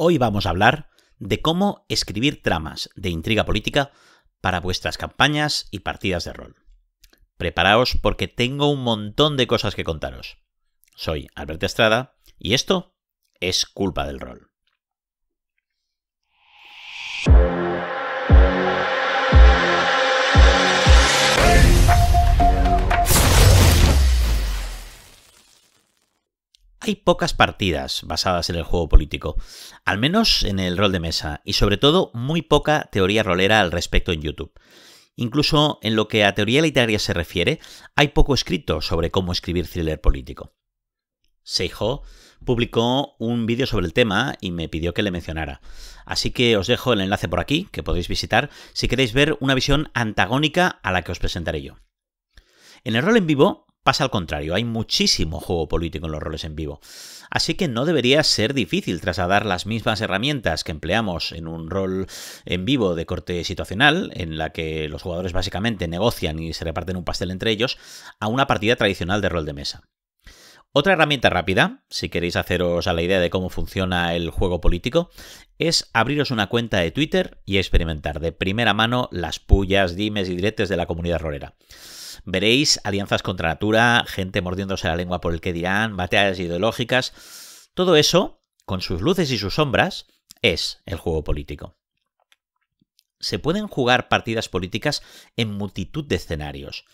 Hoy vamos a hablar de cómo escribir tramas de intriga política para vuestras campañas y partidas de rol. Preparaos porque tengo un montón de cosas que contaros. Soy Alberto Estrada y esto es culpa del rol. Hay pocas partidas basadas en el juego político, al menos en el rol de mesa, y sobre todo muy poca teoría rolera al respecto en YouTube. Incluso en lo que a teoría literaria se refiere, hay poco escrito sobre cómo escribir thriller político. Seijo publicó un vídeo sobre el tema y me pidió que le mencionara. Así que os dejo el enlace por aquí, que podéis visitar, si queréis ver una visión antagónica a la que os presentaré yo. En el rol en vivo Pasa al contrario, hay muchísimo juego político en los roles en vivo. Así que no debería ser difícil trasladar las mismas herramientas que empleamos en un rol en vivo de corte situacional, en la que los jugadores básicamente negocian y se reparten un pastel entre ellos, a una partida tradicional de rol de mesa. Otra herramienta rápida, si queréis haceros a la idea de cómo funciona el juego político, es abriros una cuenta de Twitter y experimentar de primera mano las pullas, dimes y directes de la comunidad rolera. Veréis alianzas contra natura, gente mordiéndose la lengua por el que dirán, batallas ideológicas. Todo eso, con sus luces y sus sombras, es el juego político. Se pueden jugar partidas políticas en multitud de escenarios.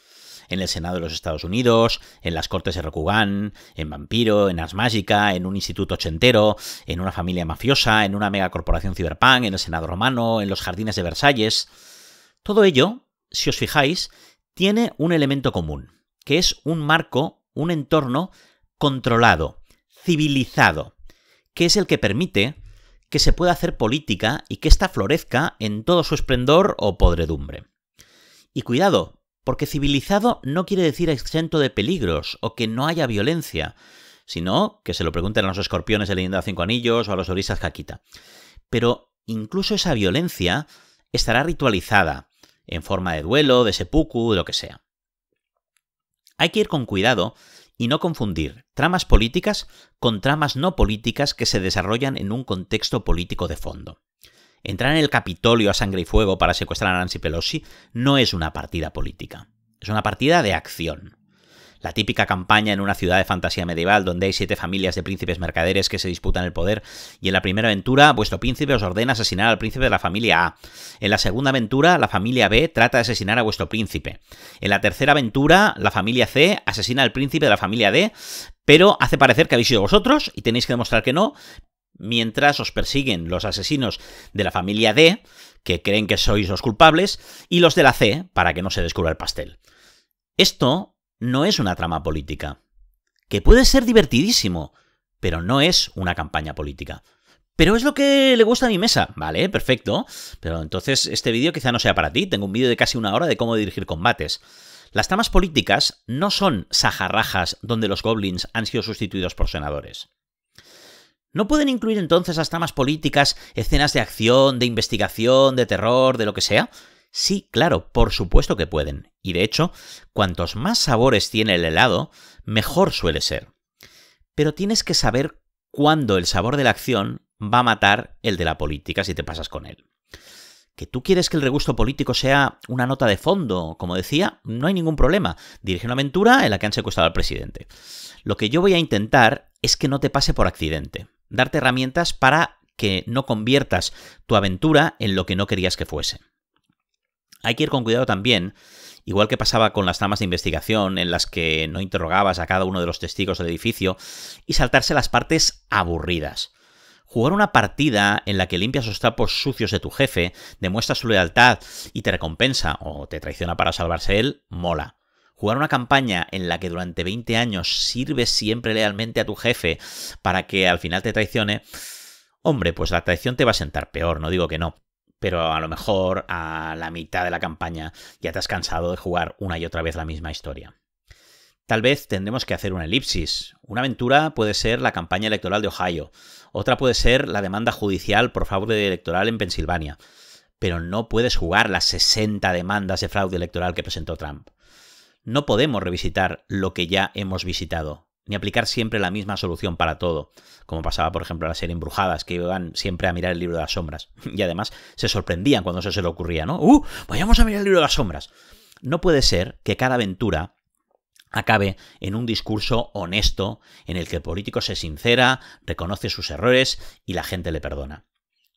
En el Senado de los Estados Unidos, en las Cortes de Rokugan, en Vampiro, en Ars Magica, en un instituto ochentero, en una familia mafiosa, en una megacorporación ciberpunk, en el Senado romano, en los jardines de Versalles. Todo ello, si os fijáis, tiene un elemento común, que es un marco, un entorno controlado, civilizado, que es el que permite que se pueda hacer política y que ésta florezca en todo su esplendor o podredumbre. Y cuidado, porque civilizado no quiere decir exento de peligros o que no haya violencia, sino que se lo pregunten a los escorpiones de Leyenda de Cinco Anillos o a los orisas Jaquita. Pero incluso esa violencia estará ritualizada, en forma de duelo, de seppuku, de lo que sea. Hay que ir con cuidado y no confundir tramas políticas con tramas no políticas que se desarrollan en un contexto político de fondo. Entrar en el Capitolio a sangre y fuego para secuestrar a Nancy Pelosi no es una partida política, es una partida de acción la típica campaña en una ciudad de fantasía medieval donde hay siete familias de príncipes mercaderes que se disputan el poder, y en la primera aventura vuestro príncipe os ordena asesinar al príncipe de la familia A. En la segunda aventura, la familia B trata de asesinar a vuestro príncipe. En la tercera aventura, la familia C asesina al príncipe de la familia D, pero hace parecer que habéis sido vosotros y tenéis que demostrar que no, mientras os persiguen los asesinos de la familia D, que creen que sois los culpables, y los de la C, para que no se descubra el pastel. Esto no es una trama política. Que puede ser divertidísimo, pero no es una campaña política. Pero es lo que le gusta a mi mesa. Vale, perfecto. Pero entonces este vídeo quizá no sea para ti. Tengo un vídeo de casi una hora de cómo dirigir combates. Las tramas políticas no son sajarrajas donde los goblins han sido sustituidos por senadores. ¿No pueden incluir entonces las tramas políticas escenas de acción, de investigación, de terror, de lo que sea? Sí, claro, por supuesto que pueden. Y de hecho, cuantos más sabores tiene el helado, mejor suele ser. Pero tienes que saber cuándo el sabor de la acción va a matar el de la política si te pasas con él. ¿Que tú quieres que el regusto político sea una nota de fondo? Como decía, no hay ningún problema. Dirige una aventura en la que han secuestrado al presidente. Lo que yo voy a intentar es que no te pase por accidente. Darte herramientas para que no conviertas tu aventura en lo que no querías que fuese. Hay que ir con cuidado también, igual que pasaba con las tramas de investigación en las que no interrogabas a cada uno de los testigos del edificio, y saltarse las partes aburridas. Jugar una partida en la que limpias los trapos sucios de tu jefe, demuestras su lealtad y te recompensa o te traiciona para salvarse él, mola. Jugar una campaña en la que durante 20 años sirves siempre lealmente a tu jefe para que al final te traicione, hombre, pues la traición te va a sentar peor, no digo que no pero a lo mejor a la mitad de la campaña ya te has cansado de jugar una y otra vez la misma historia. Tal vez tendremos que hacer una elipsis. Una aventura puede ser la campaña electoral de Ohio, otra puede ser la demanda judicial por fraude electoral en Pensilvania, pero no puedes jugar las 60 demandas de fraude electoral que presentó Trump. No podemos revisitar lo que ya hemos visitado ni aplicar siempre la misma solución para todo, como pasaba por ejemplo a la serie Embrujadas, que iban siempre a mirar el libro de las sombras, y además se sorprendían cuando eso se le ocurría, ¿no? ¡Uh! Vayamos a mirar el libro de las sombras. No puede ser que cada aventura acabe en un discurso honesto en el que el político se sincera, reconoce sus errores y la gente le perdona.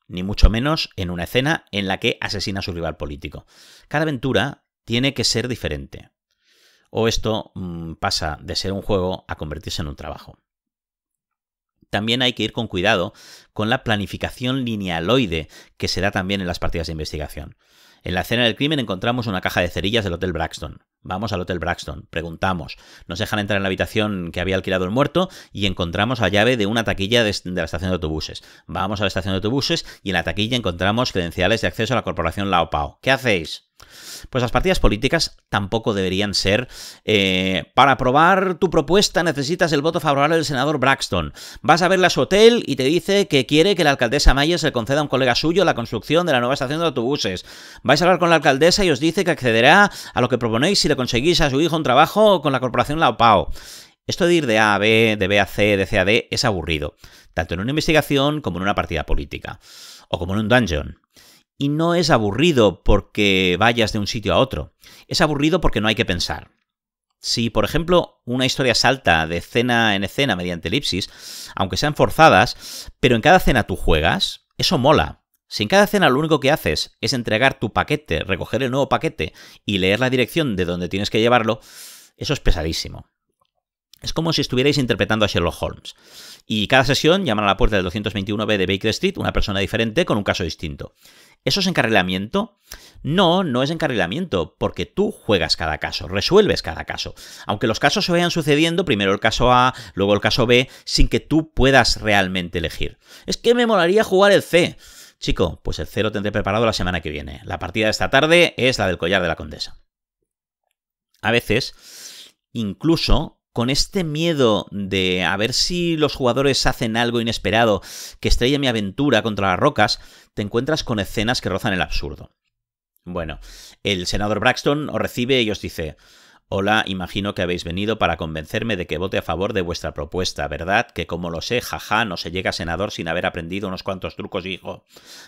Ni mucho menos en una escena en la que asesina a su rival político. Cada aventura tiene que ser diferente, o esto mm, pasa de ser un juego a convertirse en un trabajo. También hay que ir con cuidado con la planificación linealoide que se da también en las partidas de investigación. En la escena del crimen encontramos una caja de cerillas del Hotel Braxton. Vamos al Hotel Braxton, preguntamos. Nos dejan entrar en la habitación que había alquilado el muerto y encontramos la llave de una taquilla de, la estación de autobuses. Vamos a la estación de autobuses y en la taquilla encontramos credenciales de acceso a la corporación Lao ¿Qué hacéis? Pues las partidas políticas tampoco deberían ser. Eh, para aprobar tu propuesta necesitas el voto favorable del senador Braxton. Vas a verla a su hotel y te dice que quiere que la alcaldesa Mayer se conceda a un colega suyo la construcción de la nueva estación de autobuses hablar con la alcaldesa y os dice que accederá a lo que proponéis si le conseguís a su hijo un trabajo con la corporación Laopao. Esto de ir de A a B, de B a C, de C a D es aburrido, tanto en una investigación como en una partida política, o como en un dungeon. Y no es aburrido porque vayas de un sitio a otro, es aburrido porque no hay que pensar. Si, por ejemplo, una historia salta de escena en escena mediante elipsis, aunque sean forzadas, pero en cada escena tú juegas, eso mola. Si en cada cena lo único que haces es entregar tu paquete, recoger el nuevo paquete y leer la dirección de donde tienes que llevarlo, eso es pesadísimo. Es como si estuvierais interpretando a Sherlock Holmes. Y cada sesión llaman a la puerta del 221B de Baker Street una persona diferente con un caso distinto. ¿Eso es encarrilamiento? No, no es encarrilamiento, porque tú juegas cada caso, resuelves cada caso. Aunque los casos se vayan sucediendo, primero el caso A, luego el caso B, sin que tú puedas realmente elegir. Es que me molaría jugar el C. Chico, pues el cero tendré preparado la semana que viene. La partida de esta tarde es la del collar de la condesa. A veces, incluso con este miedo de a ver si los jugadores hacen algo inesperado que estrella mi aventura contra las rocas, te encuentras con escenas que rozan el absurdo. Bueno, el senador Braxton os recibe y os dice, Hola, imagino que habéis venido para convencerme de que vote a favor de vuestra propuesta, ¿verdad? Que como lo sé, jaja, no se llega senador sin haber aprendido unos cuantos trucos, hijo.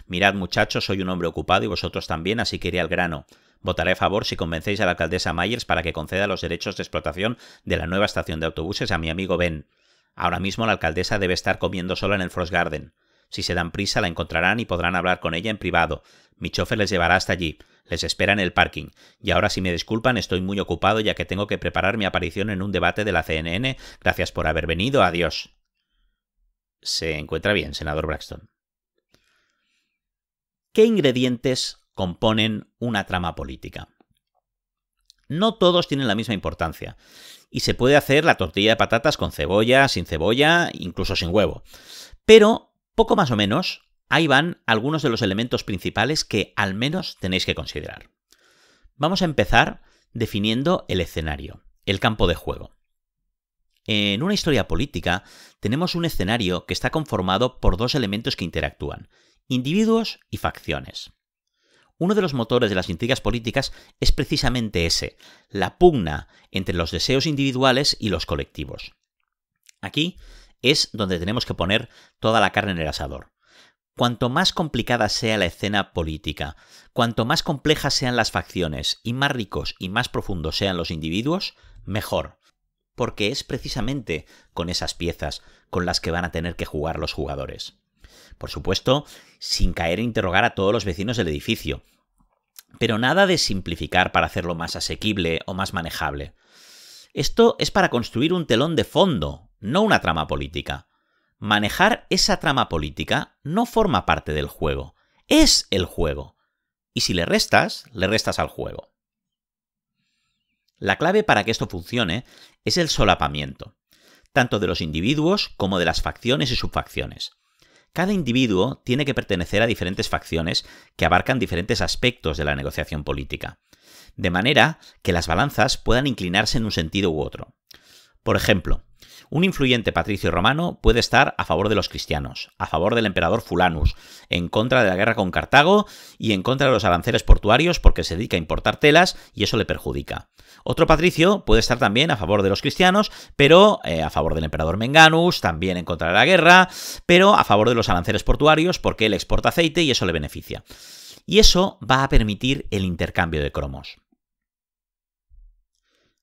Mirad, muchachos, soy un hombre ocupado y vosotros también, así que iré al grano. Votaré a favor si convencéis a la alcaldesa Myers para que conceda los derechos de explotación de la nueva estación de autobuses a mi amigo Ben. Ahora mismo la alcaldesa debe estar comiendo sola en el Frost Garden. Si se dan prisa, la encontrarán y podrán hablar con ella en privado. Mi chofer les llevará hasta allí. Les espera en el parking. Y ahora, si me disculpan, estoy muy ocupado ya que tengo que preparar mi aparición en un debate de la CNN. Gracias por haber venido. Adiós. Se encuentra bien, senador Braxton. ¿Qué ingredientes componen una trama política? No todos tienen la misma importancia. Y se puede hacer la tortilla de patatas con cebolla, sin cebolla, incluso sin huevo. Pero poco más o menos, ahí van algunos de los elementos principales que al menos tenéis que considerar. Vamos a empezar definiendo el escenario, el campo de juego. En una historia política tenemos un escenario que está conformado por dos elementos que interactúan, individuos y facciones. Uno de los motores de las intrigas políticas es precisamente ese, la pugna entre los deseos individuales y los colectivos. Aquí es donde tenemos que poner toda la carne en el asador. Cuanto más complicada sea la escena política, cuanto más complejas sean las facciones y más ricos y más profundos sean los individuos, mejor. Porque es precisamente con esas piezas con las que van a tener que jugar los jugadores. Por supuesto, sin caer en interrogar a todos los vecinos del edificio. Pero nada de simplificar para hacerlo más asequible o más manejable. Esto es para construir un telón de fondo, no una trama política. Manejar esa trama política no forma parte del juego, es el juego. Y si le restas, le restas al juego. La clave para que esto funcione es el solapamiento, tanto de los individuos como de las facciones y subfacciones. Cada individuo tiene que pertenecer a diferentes facciones que abarcan diferentes aspectos de la negociación política, de manera que las balanzas puedan inclinarse en un sentido u otro. Por ejemplo, un influyente patricio romano puede estar a favor de los cristianos, a favor del emperador Fulanus, en contra de la guerra con Cartago y en contra de los aranceles portuarios porque se dedica a importar telas y eso le perjudica. Otro patricio puede estar también a favor de los cristianos, pero eh, a favor del emperador Menganus, también en contra de la guerra, pero a favor de los aranceles portuarios porque él exporta aceite y eso le beneficia. Y eso va a permitir el intercambio de cromos.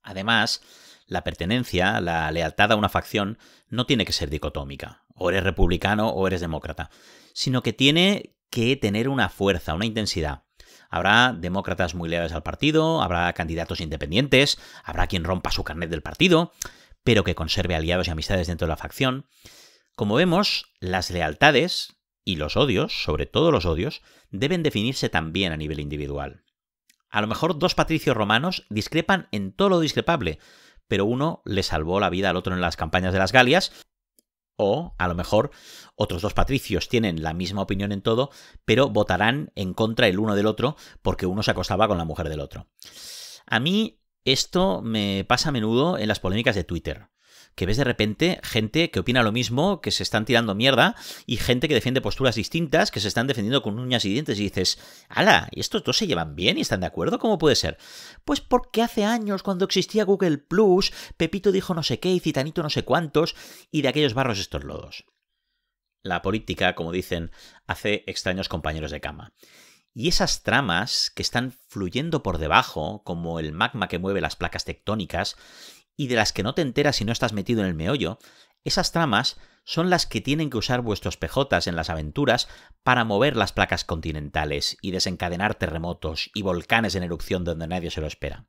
Además, la pertenencia, la lealtad a una facción, no tiene que ser dicotómica, o eres republicano o eres demócrata, sino que tiene que tener una fuerza, una intensidad. Habrá demócratas muy leales al partido, habrá candidatos independientes, habrá quien rompa su carnet del partido, pero que conserve aliados y amistades dentro de la facción. Como vemos, las lealtades y los odios, sobre todo los odios, deben definirse también a nivel individual. A lo mejor dos patricios romanos discrepan en todo lo discrepable, pero uno le salvó la vida al otro en las campañas de las Galias, o a lo mejor otros dos patricios tienen la misma opinión en todo, pero votarán en contra el uno del otro porque uno se acostaba con la mujer del otro. A mí esto me pasa a menudo en las polémicas de Twitter que ves de repente gente que opina lo mismo, que se están tirando mierda y gente que defiende posturas distintas, que se están defendiendo con uñas y dientes y dices, ¡Hala! ¿y estos dos se llevan bien y están de acuerdo? ¿Cómo puede ser? Pues porque hace años, cuando existía Google Plus, Pepito dijo no sé qué y Citanito no sé cuántos y de aquellos barros estos lodos. La política, como dicen, hace extraños compañeros de cama. Y esas tramas que están fluyendo por debajo, como el magma que mueve las placas tectónicas, y de las que no te enteras si no estás metido en el meollo, esas tramas son las que tienen que usar vuestros pejotas en las aventuras para mover las placas continentales y desencadenar terremotos y volcanes en erupción donde nadie se lo espera.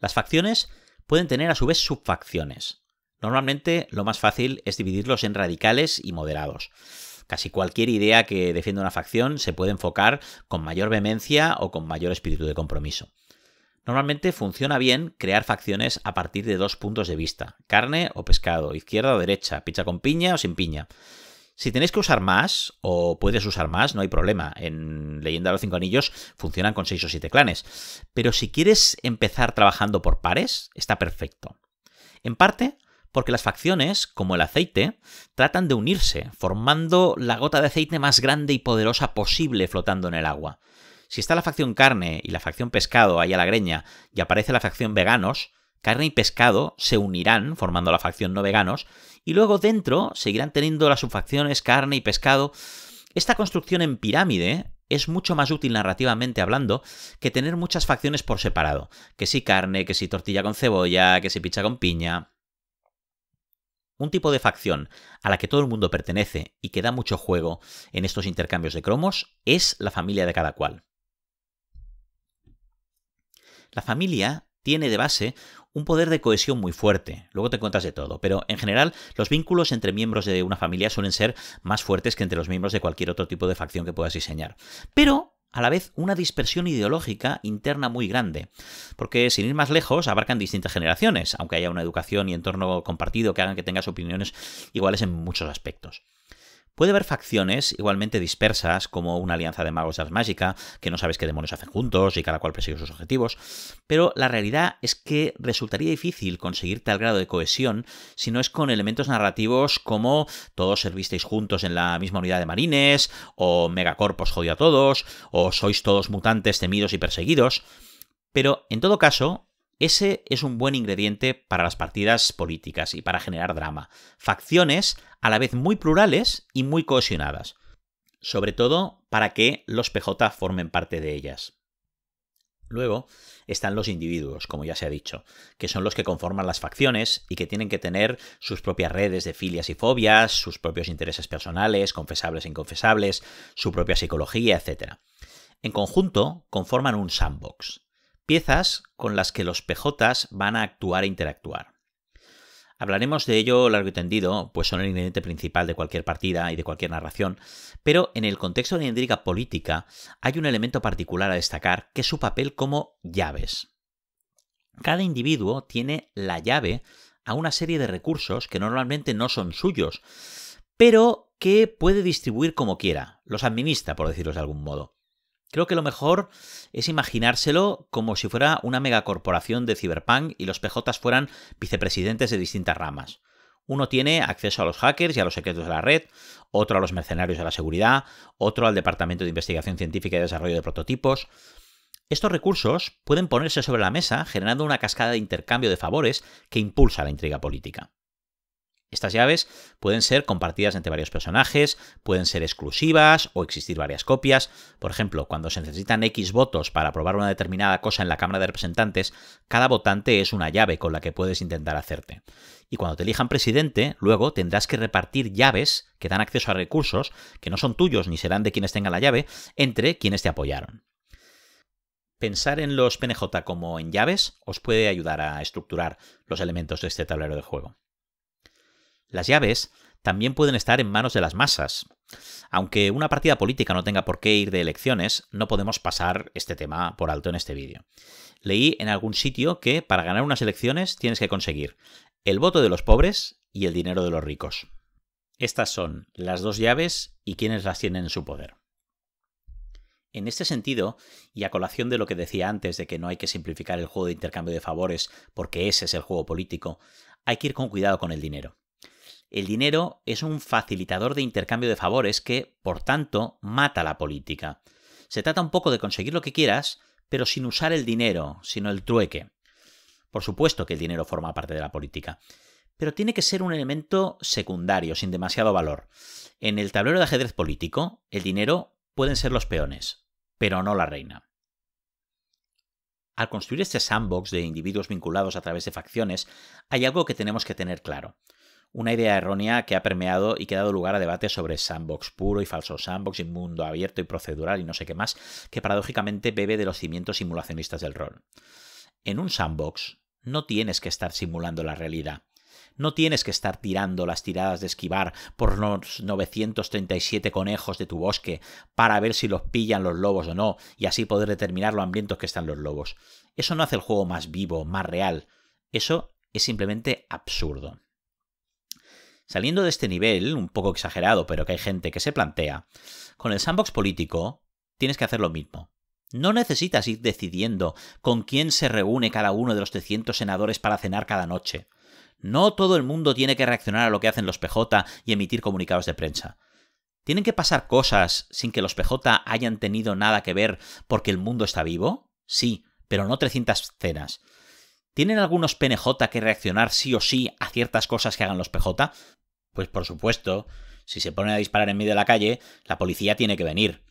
Las facciones pueden tener a su vez subfacciones. Normalmente lo más fácil es dividirlos en radicales y moderados. Casi cualquier idea que defienda una facción se puede enfocar con mayor vehemencia o con mayor espíritu de compromiso. Normalmente funciona bien crear facciones a partir de dos puntos de vista, carne o pescado, izquierda o derecha, pizza con piña o sin piña. Si tenéis que usar más, o puedes usar más, no hay problema. En Leyenda de los Cinco Anillos funcionan con seis o siete clanes. Pero si quieres empezar trabajando por pares, está perfecto. En parte, porque las facciones, como el aceite, tratan de unirse, formando la gota de aceite más grande y poderosa posible flotando en el agua. Si está la facción carne y la facción pescado ahí a la greña y aparece la facción veganos, carne y pescado se unirán formando la facción no veganos y luego dentro seguirán teniendo las subfacciones carne y pescado. Esta construcción en pirámide es mucho más útil narrativamente hablando que tener muchas facciones por separado, que si carne, que si tortilla con cebolla, que si picha con piña. Un tipo de facción a la que todo el mundo pertenece y que da mucho juego en estos intercambios de cromos es la familia de cada cual. La familia tiene de base un poder de cohesión muy fuerte. Luego te cuentas de todo, pero en general los vínculos entre miembros de una familia suelen ser más fuertes que entre los miembros de cualquier otro tipo de facción que puedas diseñar. Pero a la vez una dispersión ideológica interna muy grande, porque sin ir más lejos abarcan distintas generaciones, aunque haya una educación y entorno compartido que hagan que tengas opiniones iguales en muchos aspectos. Puede haber facciones igualmente dispersas, como una alianza de magos de Ars que no sabes qué demonios hacen juntos y cada cual persigue sus objetivos, pero la realidad es que resultaría difícil conseguir tal grado de cohesión si no es con elementos narrativos como todos servisteis juntos en la misma unidad de marines, o Megacorpos jodió a todos, o sois todos mutantes temidos y perseguidos. Pero en todo caso, ese es un buen ingrediente para las partidas políticas y para generar drama. Facciones a la vez muy plurales y muy cohesionadas. Sobre todo para que los PJ formen parte de ellas. Luego están los individuos, como ya se ha dicho, que son los que conforman las facciones y que tienen que tener sus propias redes de filias y fobias, sus propios intereses personales, confesables e inconfesables, su propia psicología, etc. En conjunto, conforman un sandbox, piezas con las que los PJs van a actuar e interactuar. Hablaremos de ello largo y tendido, pues son el ingrediente principal de cualquier partida y de cualquier narración, pero en el contexto de la intriga política hay un elemento particular a destacar, que es su papel como llaves. Cada individuo tiene la llave a una serie de recursos que normalmente no son suyos, pero que puede distribuir como quiera, los administra, por decirlo de algún modo. Creo que lo mejor es imaginárselo como si fuera una megacorporación de ciberpunk y los PJs fueran vicepresidentes de distintas ramas. Uno tiene acceso a los hackers y a los secretos de la red, otro a los mercenarios de la seguridad, otro al Departamento de Investigación Científica y Desarrollo de Prototipos. Estos recursos pueden ponerse sobre la mesa generando una cascada de intercambio de favores que impulsa la intriga política. Estas llaves pueden ser compartidas entre varios personajes, pueden ser exclusivas o existir varias copias. Por ejemplo, cuando se necesitan X votos para aprobar una determinada cosa en la Cámara de Representantes, cada votante es una llave con la que puedes intentar hacerte. Y cuando te elijan presidente, luego tendrás que repartir llaves que dan acceso a recursos que no son tuyos ni serán de quienes tengan la llave, entre quienes te apoyaron. Pensar en los PNJ como en llaves os puede ayudar a estructurar los elementos de este tablero de juego. Las llaves también pueden estar en manos de las masas. Aunque una partida política no tenga por qué ir de elecciones, no podemos pasar este tema por alto en este vídeo. Leí en algún sitio que para ganar unas elecciones tienes que conseguir el voto de los pobres y el dinero de los ricos. Estas son las dos llaves y quienes las tienen en su poder. En este sentido, y a colación de lo que decía antes de que no hay que simplificar el juego de intercambio de favores porque ese es el juego político, hay que ir con cuidado con el dinero. El dinero es un facilitador de intercambio de favores que, por tanto, mata la política. Se trata un poco de conseguir lo que quieras, pero sin usar el dinero, sino el trueque. Por supuesto que el dinero forma parte de la política, pero tiene que ser un elemento secundario, sin demasiado valor. En el tablero de ajedrez político, el dinero pueden ser los peones, pero no la reina. Al construir este sandbox de individuos vinculados a través de facciones, hay algo que tenemos que tener claro una idea errónea que ha permeado y que ha dado lugar a debates sobre sandbox puro y falso sandbox y mundo abierto y procedural y no sé qué más, que paradójicamente bebe de los cimientos simulacionistas del rol. En un sandbox no tienes que estar simulando la realidad. No tienes que estar tirando las tiradas de esquivar por los 937 conejos de tu bosque para ver si los pillan los lobos o no y así poder determinar lo hambrientos que están los lobos. Eso no hace el juego más vivo, más real. Eso es simplemente absurdo. Saliendo de este nivel, un poco exagerado, pero que hay gente que se plantea, con el sandbox político tienes que hacer lo mismo. No necesitas ir decidiendo con quién se reúne cada uno de los 300 senadores para cenar cada noche. No todo el mundo tiene que reaccionar a lo que hacen los PJ y emitir comunicados de prensa. ¿Tienen que pasar cosas sin que los PJ hayan tenido nada que ver porque el mundo está vivo? Sí, pero no 300 cenas. ¿Tienen algunos PNJ que reaccionar sí o sí a ciertas cosas que hagan los PJ? Pues por supuesto, si se ponen a disparar en medio de la calle, la policía tiene que venir.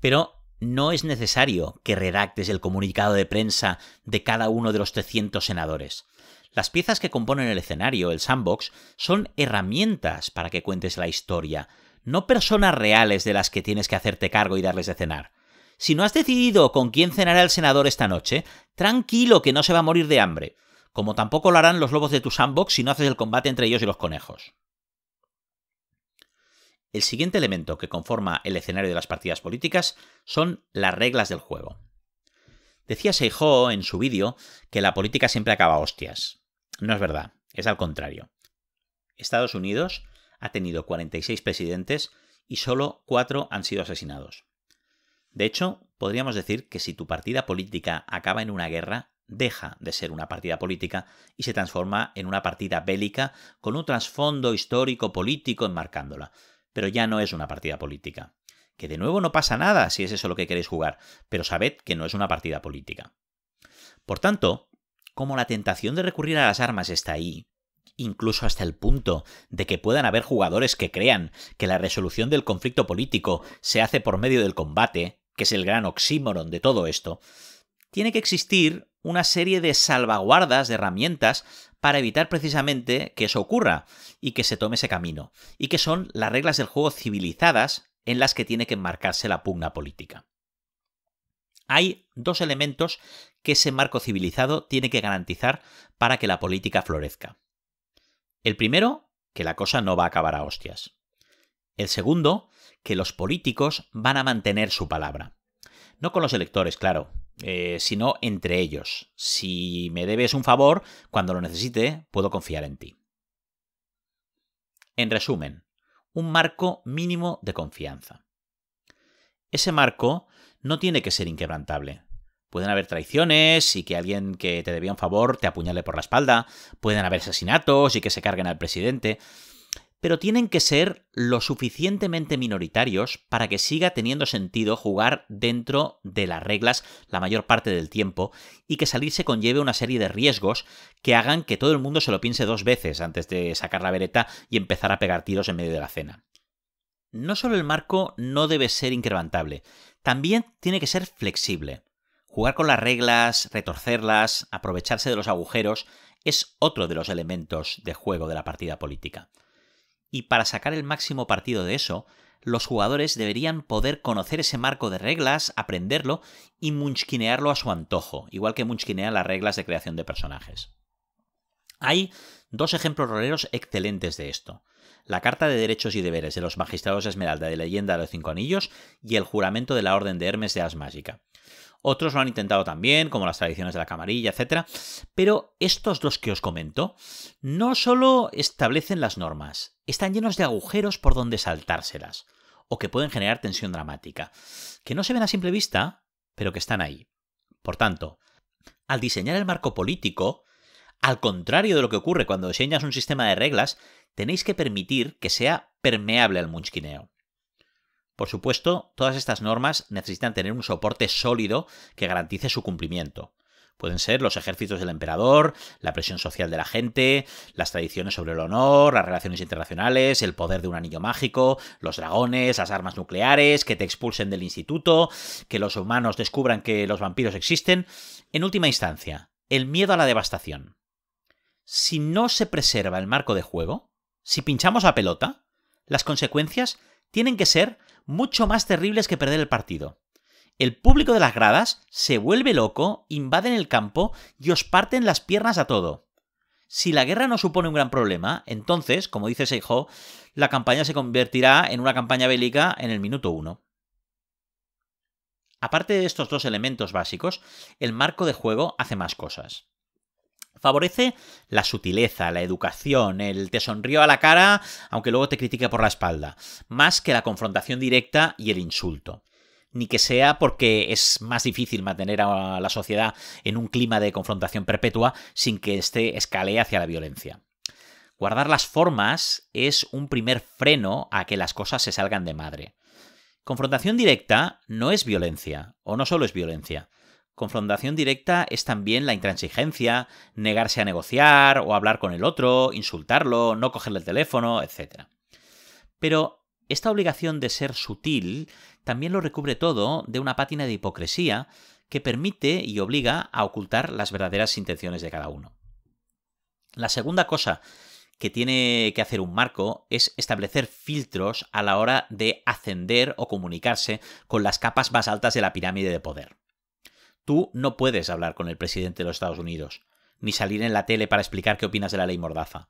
Pero no es necesario que redactes el comunicado de prensa de cada uno de los 300 senadores. Las piezas que componen el escenario, el sandbox, son herramientas para que cuentes la historia, no personas reales de las que tienes que hacerte cargo y darles de cenar. Si no has decidido con quién cenará el senador esta noche, tranquilo que no se va a morir de hambre, como tampoco lo harán los lobos de tu sandbox si no haces el combate entre ellos y los conejos. El siguiente elemento que conforma el escenario de las partidas políticas son las reglas del juego. Decía Seijo en su vídeo que la política siempre acaba hostias. No es verdad, es al contrario. Estados Unidos ha tenido 46 presidentes y solo 4 han sido asesinados. De hecho, podríamos decir que si tu partida política acaba en una guerra, deja de ser una partida política y se transforma en una partida bélica con un trasfondo histórico político enmarcándola. Pero ya no es una partida política. Que de nuevo no pasa nada si es eso lo que queréis jugar, pero sabed que no es una partida política. Por tanto, como la tentación de recurrir a las armas está ahí, incluso hasta el punto de que puedan haber jugadores que crean que la resolución del conflicto político se hace por medio del combate, que es el gran oxímoron de todo esto, tiene que existir una serie de salvaguardas, de herramientas, para evitar precisamente que eso ocurra y que se tome ese camino, y que son las reglas del juego civilizadas en las que tiene que enmarcarse la pugna política. Hay dos elementos que ese marco civilizado tiene que garantizar para que la política florezca. El primero, que la cosa no va a acabar a hostias. El segundo, que los políticos van a mantener su palabra. No con los electores, claro, eh, sino entre ellos. Si me debes un favor, cuando lo necesite, puedo confiar en ti. En resumen, un marco mínimo de confianza. Ese marco no tiene que ser inquebrantable. Pueden haber traiciones y que alguien que te debía un favor te apuñale por la espalda. Pueden haber asesinatos y que se carguen al presidente pero tienen que ser lo suficientemente minoritarios para que siga teniendo sentido jugar dentro de las reglas la mayor parte del tiempo y que salirse conlleve una serie de riesgos que hagan que todo el mundo se lo piense dos veces antes de sacar la vereta y empezar a pegar tiros en medio de la cena. No solo el marco no debe ser increvantable, también tiene que ser flexible. Jugar con las reglas, retorcerlas, aprovecharse de los agujeros, es otro de los elementos de juego de la partida política y para sacar el máximo partido de eso, los jugadores deberían poder conocer ese marco de reglas, aprenderlo y munchkinearlo a su antojo, igual que munchkinean las reglas de creación de personajes. Hay dos ejemplos roleros excelentes de esto. La Carta de Derechos y Deberes de los Magistrados Esmeralda de Leyenda de los Cinco Anillos y el Juramento de la Orden de Hermes de Asmágica. Otros lo han intentado también, como las tradiciones de la camarilla, etc. Pero estos dos que os comento no solo establecen las normas, están llenos de agujeros por donde saltárselas, o que pueden generar tensión dramática, que no se ven a simple vista, pero que están ahí. Por tanto, al diseñar el marco político, al contrario de lo que ocurre cuando diseñas un sistema de reglas, tenéis que permitir que sea permeable al munchkineo. Por supuesto, todas estas normas necesitan tener un soporte sólido que garantice su cumplimiento. Pueden ser los ejércitos del emperador, la presión social de la gente, las tradiciones sobre el honor, las relaciones internacionales, el poder de un anillo mágico, los dragones, las armas nucleares, que te expulsen del instituto, que los humanos descubran que los vampiros existen. En última instancia, el miedo a la devastación. Si no se preserva el marco de juego, si pinchamos a pelota, las consecuencias tienen que ser mucho más terribles que perder el partido. El público de las gradas se vuelve loco, invaden el campo y os parten las piernas a todo. Si la guerra no supone un gran problema, entonces, como dice Seijo, la campaña se convertirá en una campaña bélica en el minuto uno. Aparte de estos dos elementos básicos, el marco de juego hace más cosas. Favorece la sutileza, la educación, el te sonrío a la cara, aunque luego te critique por la espalda, más que la confrontación directa y el insulto ni que sea porque es más difícil mantener a la sociedad en un clima de confrontación perpetua sin que esté escale hacia la violencia. Guardar las formas es un primer freno a que las cosas se salgan de madre. Confrontación directa no es violencia, o no solo es violencia. Confrontación directa es también la intransigencia, negarse a negociar o hablar con el otro, insultarlo, no cogerle el teléfono, etc. Pero esta obligación de ser sutil también lo recubre todo de una pátina de hipocresía que permite y obliga a ocultar las verdaderas intenciones de cada uno. La segunda cosa que tiene que hacer un marco es establecer filtros a la hora de ascender o comunicarse con las capas más altas de la pirámide de poder. Tú no puedes hablar con el presidente de los Estados Unidos, ni salir en la tele para explicar qué opinas de la ley Mordaza.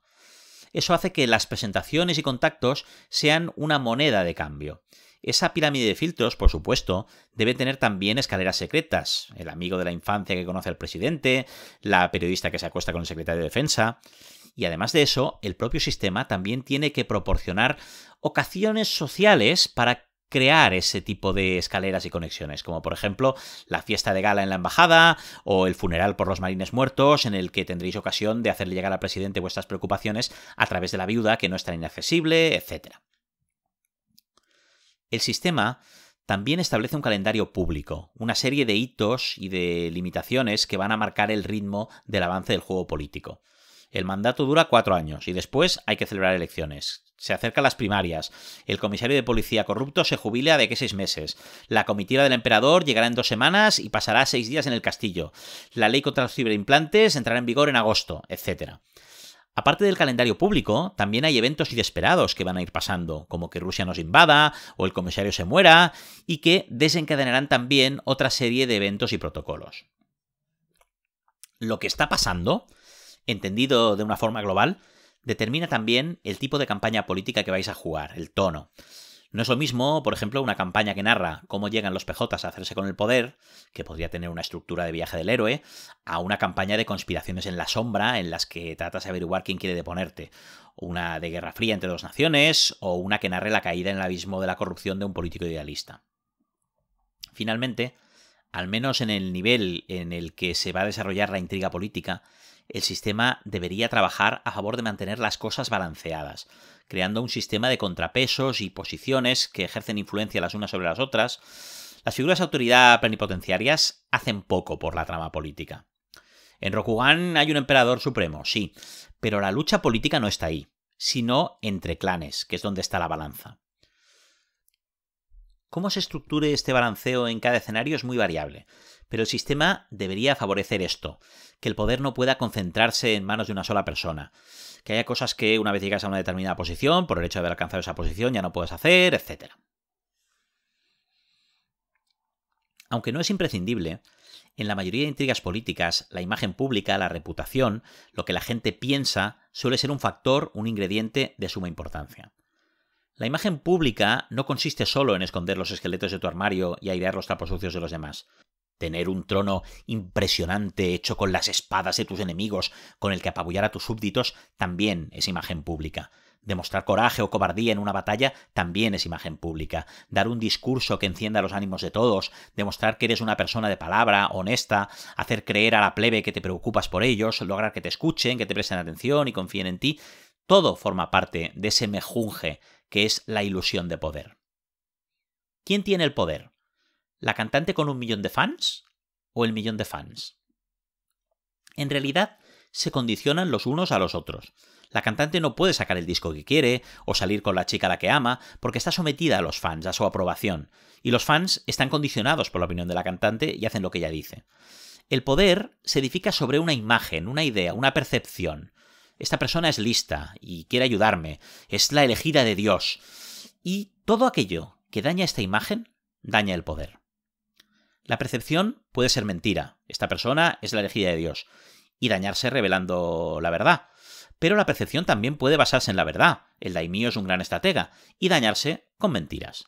Eso hace que las presentaciones y contactos sean una moneda de cambio. Esa pirámide de filtros, por supuesto, debe tener también escaleras secretas. El amigo de la infancia que conoce al presidente, la periodista que se acuesta con el secretario de defensa. Y además de eso, el propio sistema también tiene que proporcionar ocasiones sociales para crear ese tipo de escaleras y conexiones, como por ejemplo la fiesta de gala en la embajada o el funeral por los marines muertos, en el que tendréis ocasión de hacerle llegar al presidente vuestras preocupaciones a través de la viuda que no es tan inaccesible, etc. El sistema también establece un calendario público, una serie de hitos y de limitaciones que van a marcar el ritmo del avance del juego político. El mandato dura cuatro años y después hay que celebrar elecciones, se acercan las primarias. El comisario de policía corrupto se jubila de que seis meses. La comitiva del emperador llegará en dos semanas y pasará seis días en el castillo. La ley contra los ciberimplantes entrará en vigor en agosto, etc. Aparte del calendario público, también hay eventos inesperados que van a ir pasando, como que Rusia nos invada o el comisario se muera, y que desencadenarán también otra serie de eventos y protocolos. Lo que está pasando, entendido de una forma global, Determina también el tipo de campaña política que vais a jugar, el tono. No es lo mismo, por ejemplo, una campaña que narra cómo llegan los pejotas a hacerse con el poder, que podría tener una estructura de viaje del héroe, a una campaña de conspiraciones en la sombra en las que tratas de averiguar quién quiere deponerte, una de guerra fría entre dos naciones o una que narre la caída en el abismo de la corrupción de un político idealista. Finalmente, al menos en el nivel en el que se va a desarrollar la intriga política, el sistema debería trabajar a favor de mantener las cosas balanceadas, creando un sistema de contrapesos y posiciones que ejercen influencia las unas sobre las otras. Las figuras de autoridad plenipotenciarias hacen poco por la trama política. En Rokugan hay un emperador supremo, sí, pero la lucha política no está ahí, sino entre clanes, que es donde está la balanza. Cómo se estructure este balanceo en cada escenario es muy variable, pero el sistema debería favorecer esto, que el poder no pueda concentrarse en manos de una sola persona. Que haya cosas que una vez llegas a una determinada posición, por el hecho de haber alcanzado esa posición, ya no puedes hacer, etc. Aunque no es imprescindible, en la mayoría de intrigas políticas, la imagen pública, la reputación, lo que la gente piensa, suele ser un factor, un ingrediente de suma importancia. La imagen pública no consiste solo en esconder los esqueletos de tu armario y airear los trapos sucios de los demás. Tener un trono impresionante hecho con las espadas de tus enemigos, con el que apabullar a tus súbditos, también es imagen pública. Demostrar coraje o cobardía en una batalla también es imagen pública. Dar un discurso que encienda los ánimos de todos, demostrar que eres una persona de palabra, honesta, hacer creer a la plebe que te preocupas por ellos, lograr que te escuchen, que te presten atención y confíen en ti, todo forma parte de ese mejunje que es la ilusión de poder. ¿Quién tiene el poder? ¿La cantante con un millón de fans o el millón de fans? En realidad, se condicionan los unos a los otros. La cantante no puede sacar el disco que quiere o salir con la chica a la que ama porque está sometida a los fans, a su aprobación. Y los fans están condicionados por la opinión de la cantante y hacen lo que ella dice. El poder se edifica sobre una imagen, una idea, una percepción. Esta persona es lista y quiere ayudarme, es la elegida de Dios. Y todo aquello que daña esta imagen, daña el poder. La percepción puede ser mentira. Esta persona es la elegida de Dios. Y dañarse revelando la verdad. Pero la percepción también puede basarse en la verdad. El daimio es un gran estratega. Y dañarse con mentiras.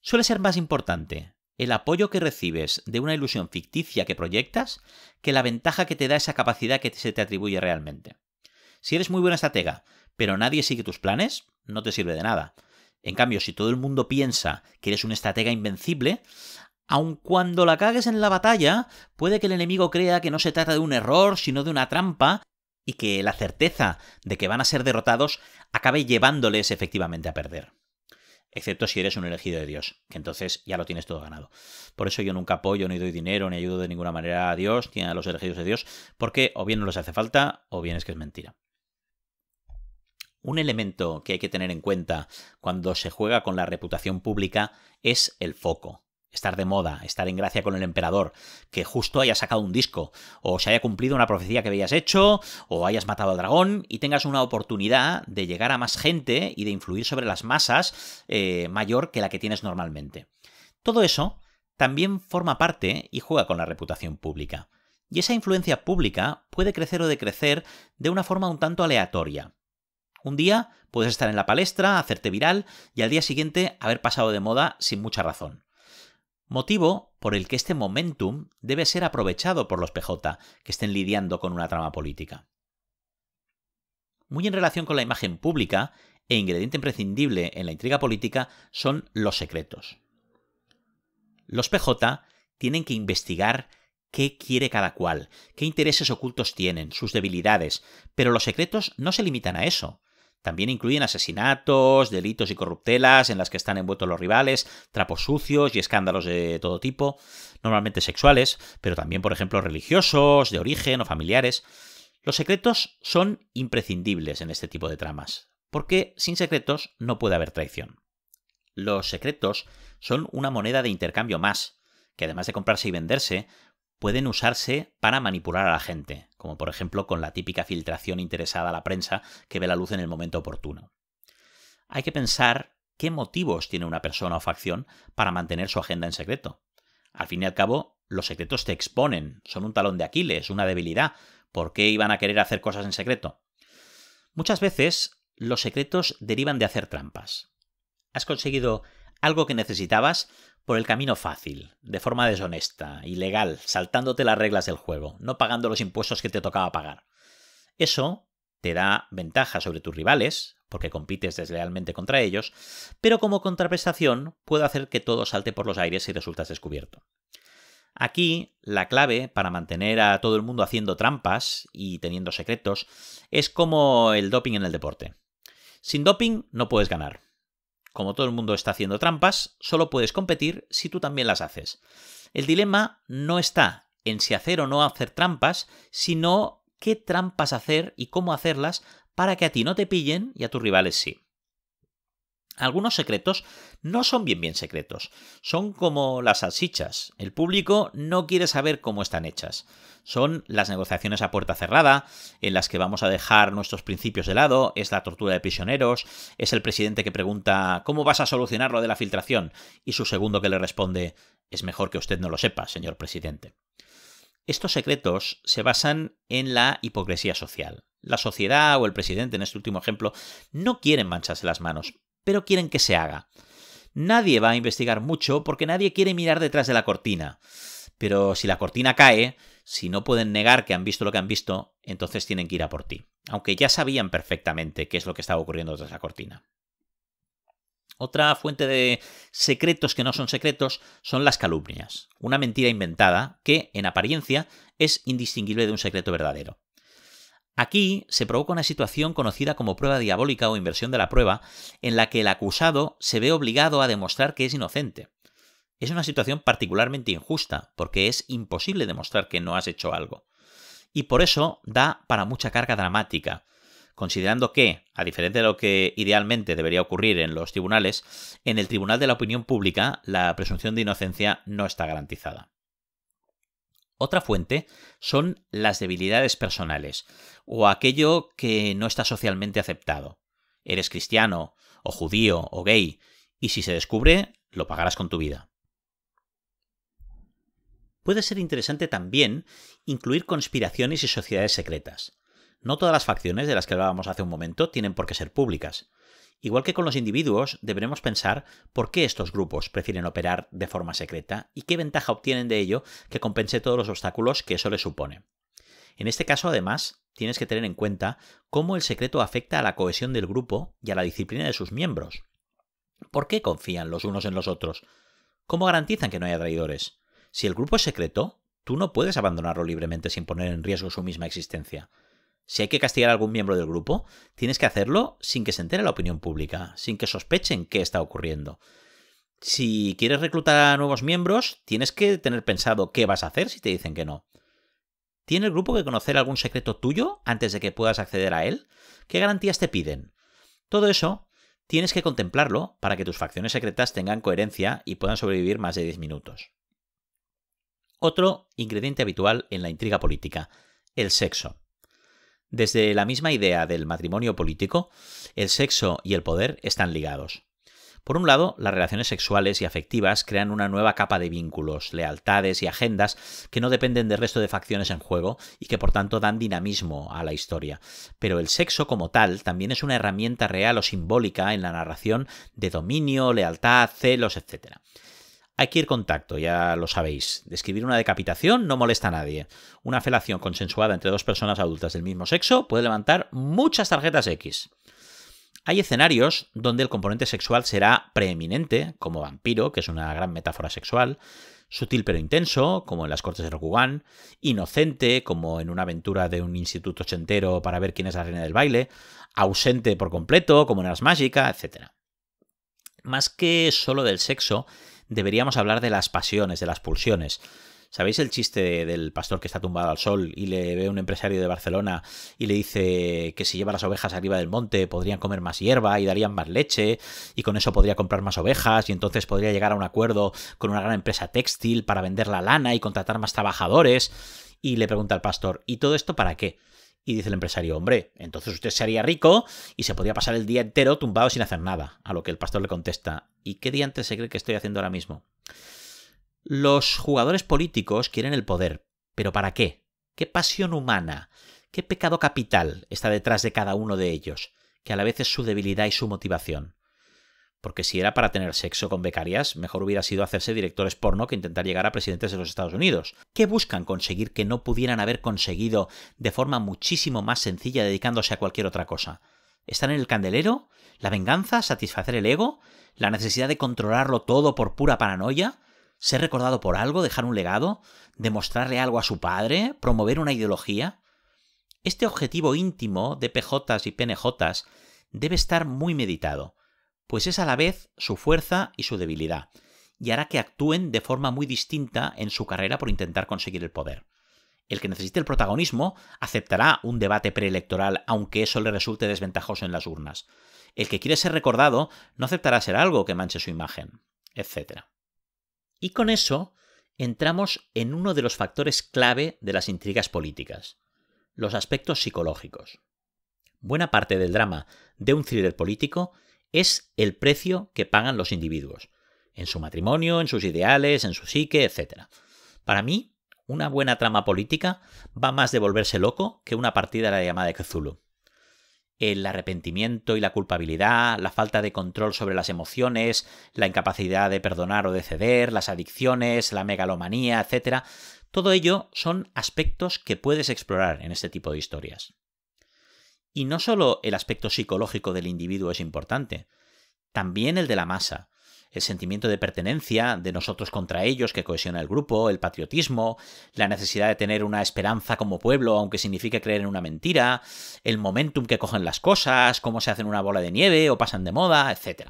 Suele ser más importante el apoyo que recibes de una ilusión ficticia que proyectas que la ventaja que te da esa capacidad que se te atribuye realmente. Si eres muy buena estratega, pero nadie sigue tus planes, no te sirve de nada. En cambio, si todo el mundo piensa que eres un estratega invencible, Aun cuando la cagues en la batalla, puede que el enemigo crea que no se trata de un error, sino de una trampa, y que la certeza de que van a ser derrotados acabe llevándoles efectivamente a perder. Excepto si eres un elegido de Dios, que entonces ya lo tienes todo ganado. Por eso yo nunca apoyo, ni doy dinero, ni ayudo de ninguna manera a Dios, ni a los elegidos de Dios, porque o bien no les hace falta, o bien es que es mentira. Un elemento que hay que tener en cuenta cuando se juega con la reputación pública es el foco estar de moda, estar en gracia con el emperador, que justo haya sacado un disco, o se haya cumplido una profecía que habías hecho, o hayas matado al dragón, y tengas una oportunidad de llegar a más gente y de influir sobre las masas eh, mayor que la que tienes normalmente. Todo eso también forma parte y juega con la reputación pública. Y esa influencia pública puede crecer o decrecer de una forma un tanto aleatoria. Un día puedes estar en la palestra, hacerte viral, y al día siguiente haber pasado de moda sin mucha razón motivo por el que este momentum debe ser aprovechado por los PJ que estén lidiando con una trama política. Muy en relación con la imagen pública e ingrediente imprescindible en la intriga política son los secretos. Los PJ tienen que investigar qué quiere cada cual, qué intereses ocultos tienen, sus debilidades, pero los secretos no se limitan a eso. También incluyen asesinatos, delitos y corruptelas en las que están envueltos los rivales, trapos sucios y escándalos de todo tipo, normalmente sexuales, pero también, por ejemplo, religiosos, de origen o familiares. Los secretos son imprescindibles en este tipo de tramas, porque sin secretos no puede haber traición. Los secretos son una moneda de intercambio más, que además de comprarse y venderse, pueden usarse para manipular a la gente, como por ejemplo con la típica filtración interesada a la prensa que ve la luz en el momento oportuno. Hay que pensar qué motivos tiene una persona o facción para mantener su agenda en secreto. Al fin y al cabo, los secretos te exponen, son un talón de Aquiles, una debilidad. ¿Por qué iban a querer hacer cosas en secreto? Muchas veces los secretos derivan de hacer trampas. Has conseguido algo que necesitabas por el camino fácil, de forma deshonesta, ilegal, saltándote las reglas del juego, no pagando los impuestos que te tocaba pagar. Eso te da ventaja sobre tus rivales, porque compites deslealmente contra ellos, pero como contraprestación puede hacer que todo salte por los aires si resultas descubierto. Aquí, la clave para mantener a todo el mundo haciendo trampas y teniendo secretos es como el doping en el deporte. Sin doping no puedes ganar, como todo el mundo está haciendo trampas, solo puedes competir si tú también las haces. El dilema no está en si hacer o no hacer trampas, sino qué trampas hacer y cómo hacerlas para que a ti no te pillen y a tus rivales sí. Algunos secretos no son bien bien secretos, son como las salsichas. El público no quiere saber cómo están hechas. Son las negociaciones a puerta cerrada, en las que vamos a dejar nuestros principios de lado, es la tortura de prisioneros, es el presidente que pregunta ¿cómo vas a solucionar lo de la filtración? y su segundo que le responde es mejor que usted no lo sepa, señor presidente. Estos secretos se basan en la hipocresía social. La sociedad o el presidente, en este último ejemplo, no quieren mancharse las manos, pero quieren que se haga. Nadie va a investigar mucho porque nadie quiere mirar detrás de la cortina. Pero si la cortina cae, si no pueden negar que han visto lo que han visto, entonces tienen que ir a por ti. Aunque ya sabían perfectamente qué es lo que estaba ocurriendo detrás de la cortina. Otra fuente de secretos que no son secretos son las calumnias, una mentira inventada que, en apariencia, es indistinguible de un secreto verdadero. Aquí se provoca una situación conocida como prueba diabólica o inversión de la prueba, en la que el acusado se ve obligado a demostrar que es inocente. Es una situación particularmente injusta, porque es imposible demostrar que no has hecho algo. Y por eso da para mucha carga dramática, considerando que, a diferencia de lo que idealmente debería ocurrir en los tribunales, en el Tribunal de la Opinión Pública la presunción de inocencia no está garantizada. Otra fuente son las debilidades personales o aquello que no está socialmente aceptado. Eres cristiano, o judío, o gay, y si se descubre, lo pagarás con tu vida. Puede ser interesante también incluir conspiraciones y sociedades secretas. No todas las facciones de las que hablábamos hace un momento tienen por qué ser públicas, Igual que con los individuos, deberemos pensar por qué estos grupos prefieren operar de forma secreta y qué ventaja obtienen de ello que compense todos los obstáculos que eso les supone. En este caso, además, tienes que tener en cuenta cómo el secreto afecta a la cohesión del grupo y a la disciplina de sus miembros. ¿Por qué confían los unos en los otros? ¿Cómo garantizan que no haya traidores? Si el grupo es secreto, tú no puedes abandonarlo libremente sin poner en riesgo su misma existencia. Si hay que castigar a algún miembro del grupo, tienes que hacerlo sin que se entere la opinión pública, sin que sospechen qué está ocurriendo. Si quieres reclutar a nuevos miembros, tienes que tener pensado qué vas a hacer si te dicen que no. ¿Tiene el grupo que conocer algún secreto tuyo antes de que puedas acceder a él? ¿Qué garantías te piden? Todo eso tienes que contemplarlo para que tus facciones secretas tengan coherencia y puedan sobrevivir más de 10 minutos. Otro ingrediente habitual en la intriga política, el sexo. Desde la misma idea del matrimonio político, el sexo y el poder están ligados. Por un lado, las relaciones sexuales y afectivas crean una nueva capa de vínculos, lealtades y agendas que no dependen del resto de facciones en juego y que por tanto dan dinamismo a la historia. Pero el sexo como tal también es una herramienta real o simbólica en la narración de dominio, lealtad, celos, etc. Hay que ir con ya lo sabéis. Describir una decapitación no molesta a nadie. Una felación consensuada entre dos personas adultas del mismo sexo puede levantar muchas tarjetas X. Hay escenarios donde el componente sexual será preeminente, como vampiro, que es una gran metáfora sexual, sutil pero intenso, como en las cortes de Rokugan, inocente, como en una aventura de un instituto ochentero para ver quién es la reina del baile, ausente por completo, como en las mágicas etcétera. Más que solo del sexo, deberíamos hablar de las pasiones, de las pulsiones. ¿Sabéis el chiste del pastor que está tumbado al sol y le ve un empresario de Barcelona y le dice que si lleva las ovejas arriba del monte podrían comer más hierba y darían más leche y con eso podría comprar más ovejas y entonces podría llegar a un acuerdo con una gran empresa textil para vender la lana y contratar más trabajadores? Y le pregunta al pastor, ¿y todo esto para qué? Y dice el empresario, hombre, entonces usted se haría rico y se podría pasar el día entero tumbado sin hacer nada. A lo que el pastor le contesta, ¿y qué antes se cree que estoy haciendo ahora mismo? Los jugadores políticos quieren el poder, pero ¿para qué? ¿Qué pasión humana? ¿Qué pecado capital está detrás de cada uno de ellos, que a la vez es su debilidad y su motivación? Porque si era para tener sexo con becarias, mejor hubiera sido hacerse directores porno que intentar llegar a presidentes de los Estados Unidos. ¿Qué buscan conseguir que no pudieran haber conseguido de forma muchísimo más sencilla dedicándose a cualquier otra cosa? ¿Están en el candelero? ¿La venganza? ¿Satisfacer el ego? ¿La necesidad de controlarlo todo por pura paranoia? ¿Ser recordado por algo? ¿Dejar un legado? ¿Demostrarle algo a su padre? ¿Promover una ideología? Este objetivo íntimo de PJs y PNJs debe estar muy meditado pues es a la vez su fuerza y su debilidad, y hará que actúen de forma muy distinta en su carrera por intentar conseguir el poder. El que necesite el protagonismo aceptará un debate preelectoral aunque eso le resulte desventajoso en las urnas. El que quiere ser recordado no aceptará ser algo que manche su imagen, etc. Y con eso entramos en uno de los factores clave de las intrigas políticas, los aspectos psicológicos. Buena parte del drama de un thriller político es el precio que pagan los individuos, en su matrimonio, en sus ideales, en su psique, etc. Para mí, una buena trama política va más de volverse loco que una partida de la llamada de Cthulhu. El arrepentimiento y la culpabilidad, la falta de control sobre las emociones, la incapacidad de perdonar o de ceder, las adicciones, la megalomanía, etc. Todo ello son aspectos que puedes explorar en este tipo de historias. Y no solo el aspecto psicológico del individuo es importante, también el de la masa, el sentimiento de pertenencia, de nosotros contra ellos que cohesiona el grupo, el patriotismo, la necesidad de tener una esperanza como pueblo, aunque signifique creer en una mentira, el momentum que cogen las cosas, cómo se hacen una bola de nieve o pasan de moda, etc.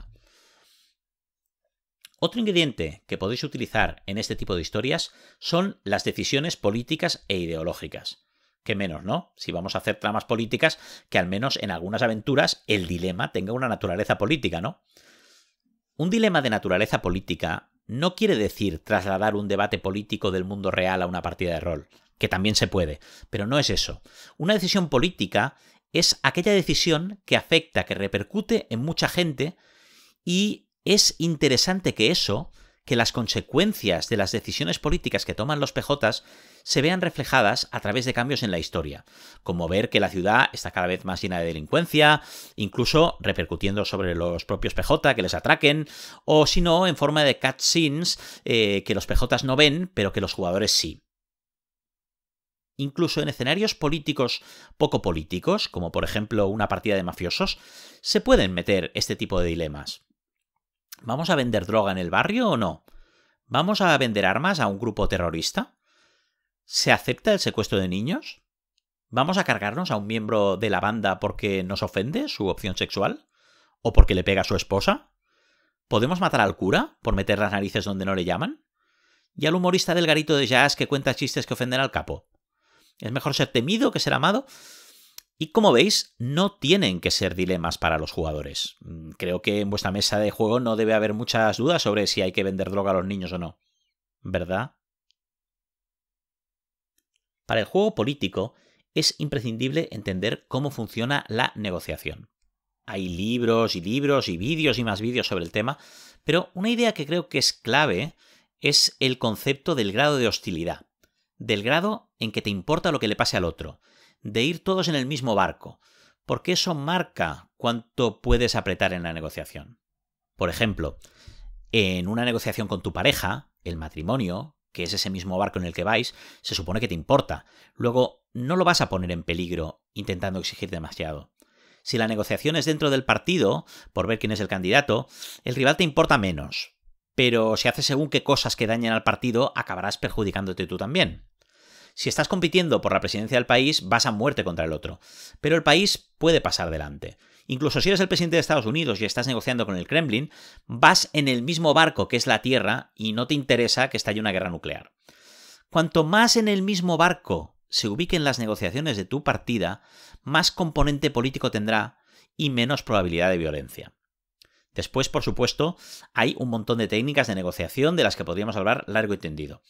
Otro ingrediente que podéis utilizar en este tipo de historias son las decisiones políticas e ideológicas que menos, ¿no? Si vamos a hacer tramas políticas, que al menos en algunas aventuras el dilema tenga una naturaleza política, ¿no? Un dilema de naturaleza política no quiere decir trasladar un debate político del mundo real a una partida de rol, que también se puede, pero no es eso. Una decisión política es aquella decisión que afecta, que repercute en mucha gente y es interesante que eso que las consecuencias de las decisiones políticas que toman los PJ se vean reflejadas a través de cambios en la historia, como ver que la ciudad está cada vez más llena de delincuencia, incluso repercutiendo sobre los propios PJ que les atraquen, o si no, en forma de cutscenes eh, que los PJ no ven, pero que los jugadores sí. Incluso en escenarios políticos poco políticos, como por ejemplo una partida de mafiosos, se pueden meter este tipo de dilemas. ¿Vamos a vender droga en el barrio o no? ¿Vamos a vender armas a un grupo terrorista? ¿Se acepta el secuestro de niños? ¿Vamos a cargarnos a un miembro de la banda porque nos ofende su opción sexual? ¿O porque le pega a su esposa? ¿Podemos matar al cura por meter las narices donde no le llaman? ¿Y al humorista del garito de jazz que cuenta chistes que ofenden al capo? ¿Es mejor ser temido que ser amado? Y como veis, no tienen que ser dilemas para los jugadores. Mm, creo que en vuestra mesa de juego no debe haber muchas dudas sobre si hay que vender droga a los niños o no. ¿Verdad? Para el juego político es imprescindible entender cómo funciona la negociación. Hay libros y libros y vídeos y más vídeos sobre el tema, pero una idea que creo que es clave es el concepto del grado de hostilidad, del grado en que te importa lo que le pase al otro, de ir todos en el mismo barco, porque eso marca cuánto puedes apretar en la negociación. Por ejemplo, en una negociación con tu pareja, el matrimonio, que es ese mismo barco en el que vais, se supone que te importa. Luego, no lo vas a poner en peligro intentando exigir demasiado. Si la negociación es dentro del partido, por ver quién es el candidato, el rival te importa menos. Pero si haces según qué cosas que dañen al partido, acabarás perjudicándote tú también. Si estás compitiendo por la presidencia del país, vas a muerte contra el otro. Pero el país puede pasar delante. Incluso si eres el presidente de Estados Unidos y estás negociando con el Kremlin, vas en el mismo barco que es la Tierra y no te interesa que estalle una guerra nuclear. Cuanto más en el mismo barco se ubiquen las negociaciones de tu partida, más componente político tendrá y menos probabilidad de violencia. Después, por supuesto, hay un montón de técnicas de negociación de las que podríamos hablar largo y tendido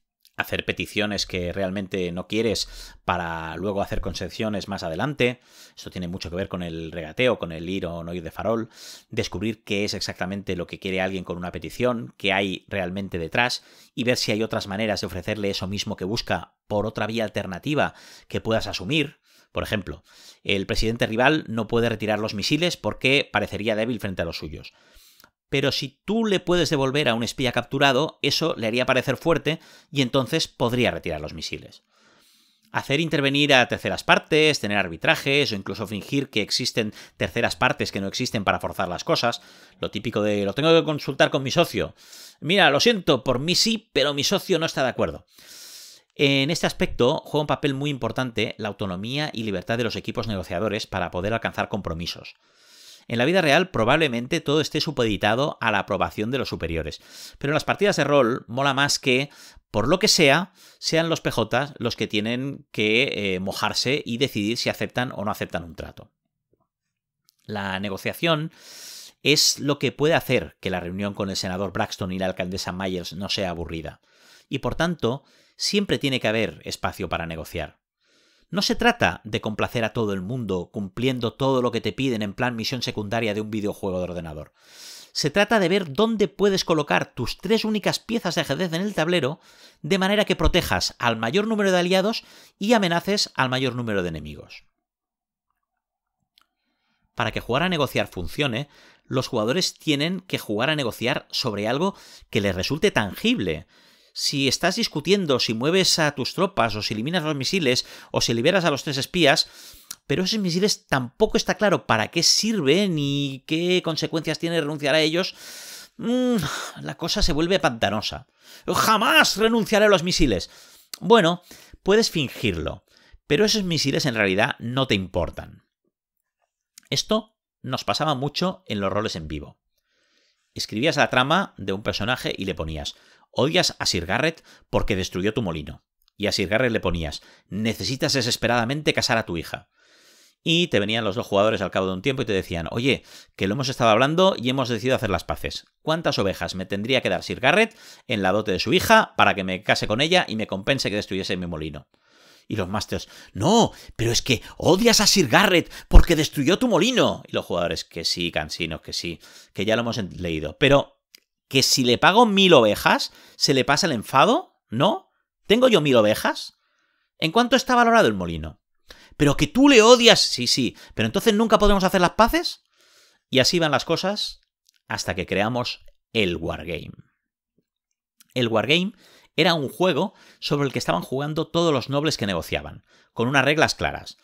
hacer peticiones que realmente no quieres para luego hacer concesiones más adelante. Esto tiene mucho que ver con el regateo, con el ir o no ir de farol. Descubrir qué es exactamente lo que quiere alguien con una petición, qué hay realmente detrás y ver si hay otras maneras de ofrecerle eso mismo que busca por otra vía alternativa que puedas asumir. Por ejemplo, el presidente rival no puede retirar los misiles porque parecería débil frente a los suyos pero si tú le puedes devolver a un espía capturado, eso le haría parecer fuerte y entonces podría retirar los misiles. Hacer intervenir a terceras partes, tener arbitrajes o incluso fingir que existen terceras partes que no existen para forzar las cosas. Lo típico de lo tengo que consultar con mi socio. Mira, lo siento, por mí sí, pero mi socio no está de acuerdo. En este aspecto juega un papel muy importante la autonomía y libertad de los equipos negociadores para poder alcanzar compromisos. En la vida real probablemente todo esté supeditado a la aprobación de los superiores, pero en las partidas de rol mola más que por lo que sea, sean los PJ los que tienen que eh, mojarse y decidir si aceptan o no aceptan un trato. La negociación es lo que puede hacer que la reunión con el senador Braxton y la alcaldesa Myers no sea aburrida. Y por tanto, siempre tiene que haber espacio para negociar. No se trata de complacer a todo el mundo cumpliendo todo lo que te piden en plan misión secundaria de un videojuego de ordenador. Se trata de ver dónde puedes colocar tus tres únicas piezas de ajedrez en el tablero de manera que protejas al mayor número de aliados y amenaces al mayor número de enemigos. Para que jugar a negociar funcione, los jugadores tienen que jugar a negociar sobre algo que les resulte tangible, si estás discutiendo, si mueves a tus tropas, o si eliminas los misiles, o si liberas a los tres espías, pero esos misiles tampoco está claro para qué sirven y qué consecuencias tiene renunciar a ellos, mm, la cosa se vuelve pantanosa. ¡Jamás renunciaré a los misiles! Bueno, puedes fingirlo, pero esos misiles en realidad no te importan. Esto nos pasaba mucho en los roles en vivo. Escribías la trama de un personaje y le ponías Odias a Sir Garrett porque destruyó tu molino. Y a Sir Garrett le ponías, necesitas desesperadamente casar a tu hija. Y te venían los dos jugadores al cabo de un tiempo y te decían, oye, que lo hemos estado hablando y hemos decidido hacer las paces. ¿Cuántas ovejas me tendría que dar Sir Garrett en la dote de su hija para que me case con ella y me compense que destruyese mi molino? Y los masters, no, pero es que odias a Sir Garrett porque destruyó tu molino. Y los jugadores, que sí, cansinos, que sí, que ya lo hemos leído. Pero que si le pago mil ovejas, se le pasa el enfado, ¿no? ¿Tengo yo mil ovejas? ¿En cuánto está valorado el molino? Pero que tú le odias, sí, sí, pero entonces nunca podremos hacer las paces. Y así van las cosas hasta que creamos el Wargame. El Wargame era un juego sobre el que estaban jugando todos los nobles que negociaban, con unas reglas claras.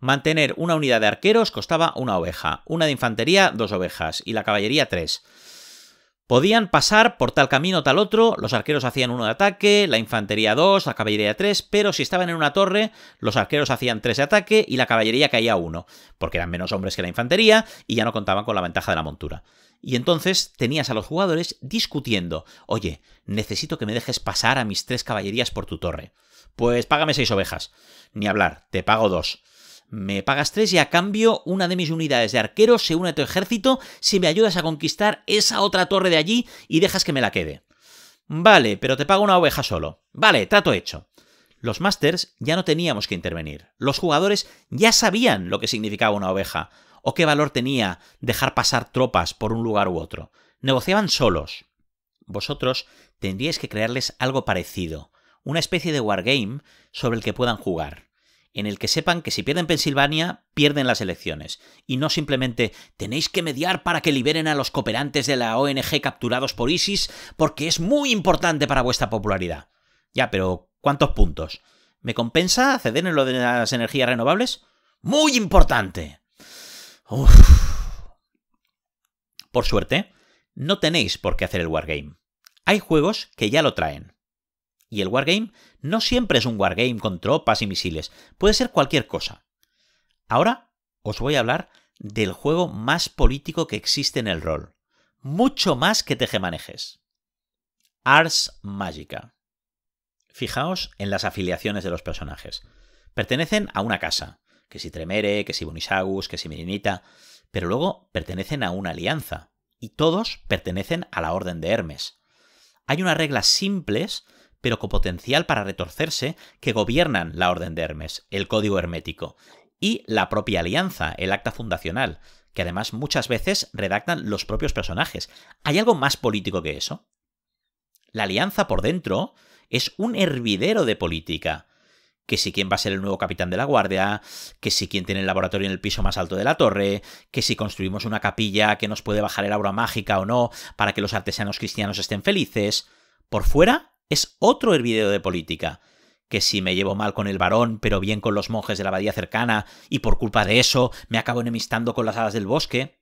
Mantener una unidad de arqueros costaba una oveja, una de infantería dos ovejas y la caballería tres. Podían pasar por tal camino o tal otro, los arqueros hacían uno de ataque, la infantería dos, la caballería tres, pero si estaban en una torre, los arqueros hacían tres de ataque y la caballería caía uno, porque eran menos hombres que la infantería y ya no contaban con la ventaja de la montura. Y entonces tenías a los jugadores discutiendo, oye, necesito que me dejes pasar a mis tres caballerías por tu torre. Pues págame seis ovejas. Ni hablar, te pago dos. Me pagas tres y a cambio una de mis unidades de arqueros se une a tu ejército si me ayudas a conquistar esa otra torre de allí y dejas que me la quede. Vale, pero te pago una oveja solo. Vale, trato hecho. Los Masters ya no teníamos que intervenir. Los jugadores ya sabían lo que significaba una oveja o qué valor tenía dejar pasar tropas por un lugar u otro. Negociaban solos. Vosotros tendríais que crearles algo parecido, una especie de wargame sobre el que puedan jugar en el que sepan que si pierden Pensilvania, pierden las elecciones, y no simplemente tenéis que mediar para que liberen a los cooperantes de la ONG capturados por ISIS, porque es muy importante para vuestra popularidad. Ya, pero ¿cuántos puntos? ¿Me compensa ceder en lo de las energías renovables? Muy importante. Por suerte, no tenéis por qué hacer el wargame. Hay juegos que ya lo traen. Y el wargame no siempre es un wargame con tropas y misiles, puede ser cualquier cosa. Ahora os voy a hablar del juego más político que existe en el rol, mucho más que tejemanejes. Ars Magica. Fijaos en las afiliaciones de los personajes. Pertenecen a una casa, que si Tremere, que si Bonisagus, que si Mirinita, pero luego pertenecen a una alianza, y todos pertenecen a la Orden de Hermes. Hay unas reglas simples pero con potencial para retorcerse, que gobiernan la Orden de Hermes, el Código Hermético, y la propia Alianza, el acta fundacional, que además muchas veces redactan los propios personajes. ¿Hay algo más político que eso? La Alianza por dentro es un hervidero de política que si quién va a ser el nuevo capitán de la guardia, que si quién tiene el laboratorio en el piso más alto de la torre, que si construimos una capilla que nos puede bajar el aura mágica o no, para que los artesanos cristianos estén felices. Por fuera, es otro hervidero de política. Que si me llevo mal con el varón, pero bien con los monjes de la abadía cercana, y por culpa de eso me acabo enemistando con las alas del bosque.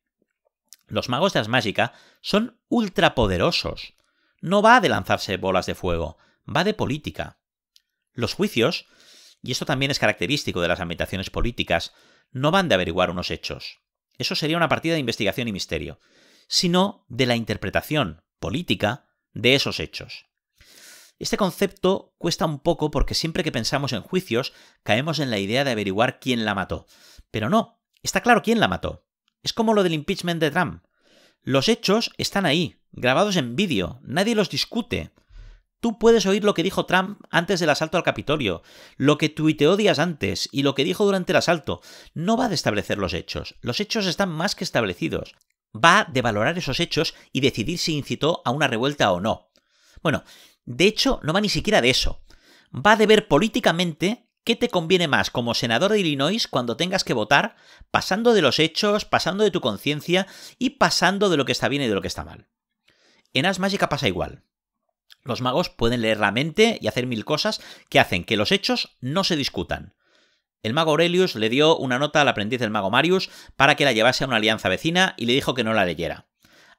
Los magos de Asmágica son ultrapoderosos. No va de lanzarse bolas de fuego, va de política. Los juicios, y esto también es característico de las ambientaciones políticas, no van de averiguar unos hechos. Eso sería una partida de investigación y misterio, sino de la interpretación política de esos hechos. Este concepto cuesta un poco porque siempre que pensamos en juicios caemos en la idea de averiguar quién la mató. Pero no, está claro quién la mató. Es como lo del impeachment de Trump. Los hechos están ahí, grabados en vídeo, nadie los discute. Tú puedes oír lo que dijo Trump antes del asalto al Capitolio, lo que tuiteó días antes y lo que dijo durante el asalto. No va de establecer los hechos, los hechos están más que establecidos. Va de valorar esos hechos y decidir si incitó a una revuelta o no. Bueno, de hecho, no va ni siquiera de eso. Va de ver políticamente qué te conviene más como senador de Illinois cuando tengas que votar, pasando de los hechos, pasando de tu conciencia y pasando de lo que está bien y de lo que está mal. En As pasa igual. Los magos pueden leer la mente y hacer mil cosas que hacen que los hechos no se discutan. El mago Aurelius le dio una nota al aprendiz del mago Marius para que la llevase a una alianza vecina y le dijo que no la leyera.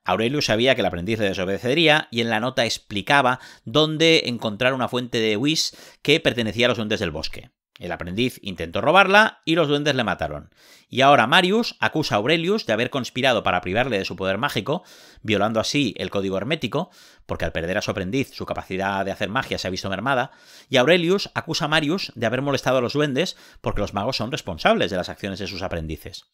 Aurelius sabía que el aprendiz le desobedecería y en la nota explicaba dónde encontrar una fuente de Whis que pertenecía a los duendes del bosque. El aprendiz intentó robarla y los duendes le mataron. Y ahora Marius acusa a Aurelius de haber conspirado para privarle de su poder mágico, violando así el código hermético, porque al perder a su aprendiz su capacidad de hacer magia se ha visto mermada, y Aurelius acusa a Marius de haber molestado a los duendes porque los magos son responsables de las acciones de sus aprendices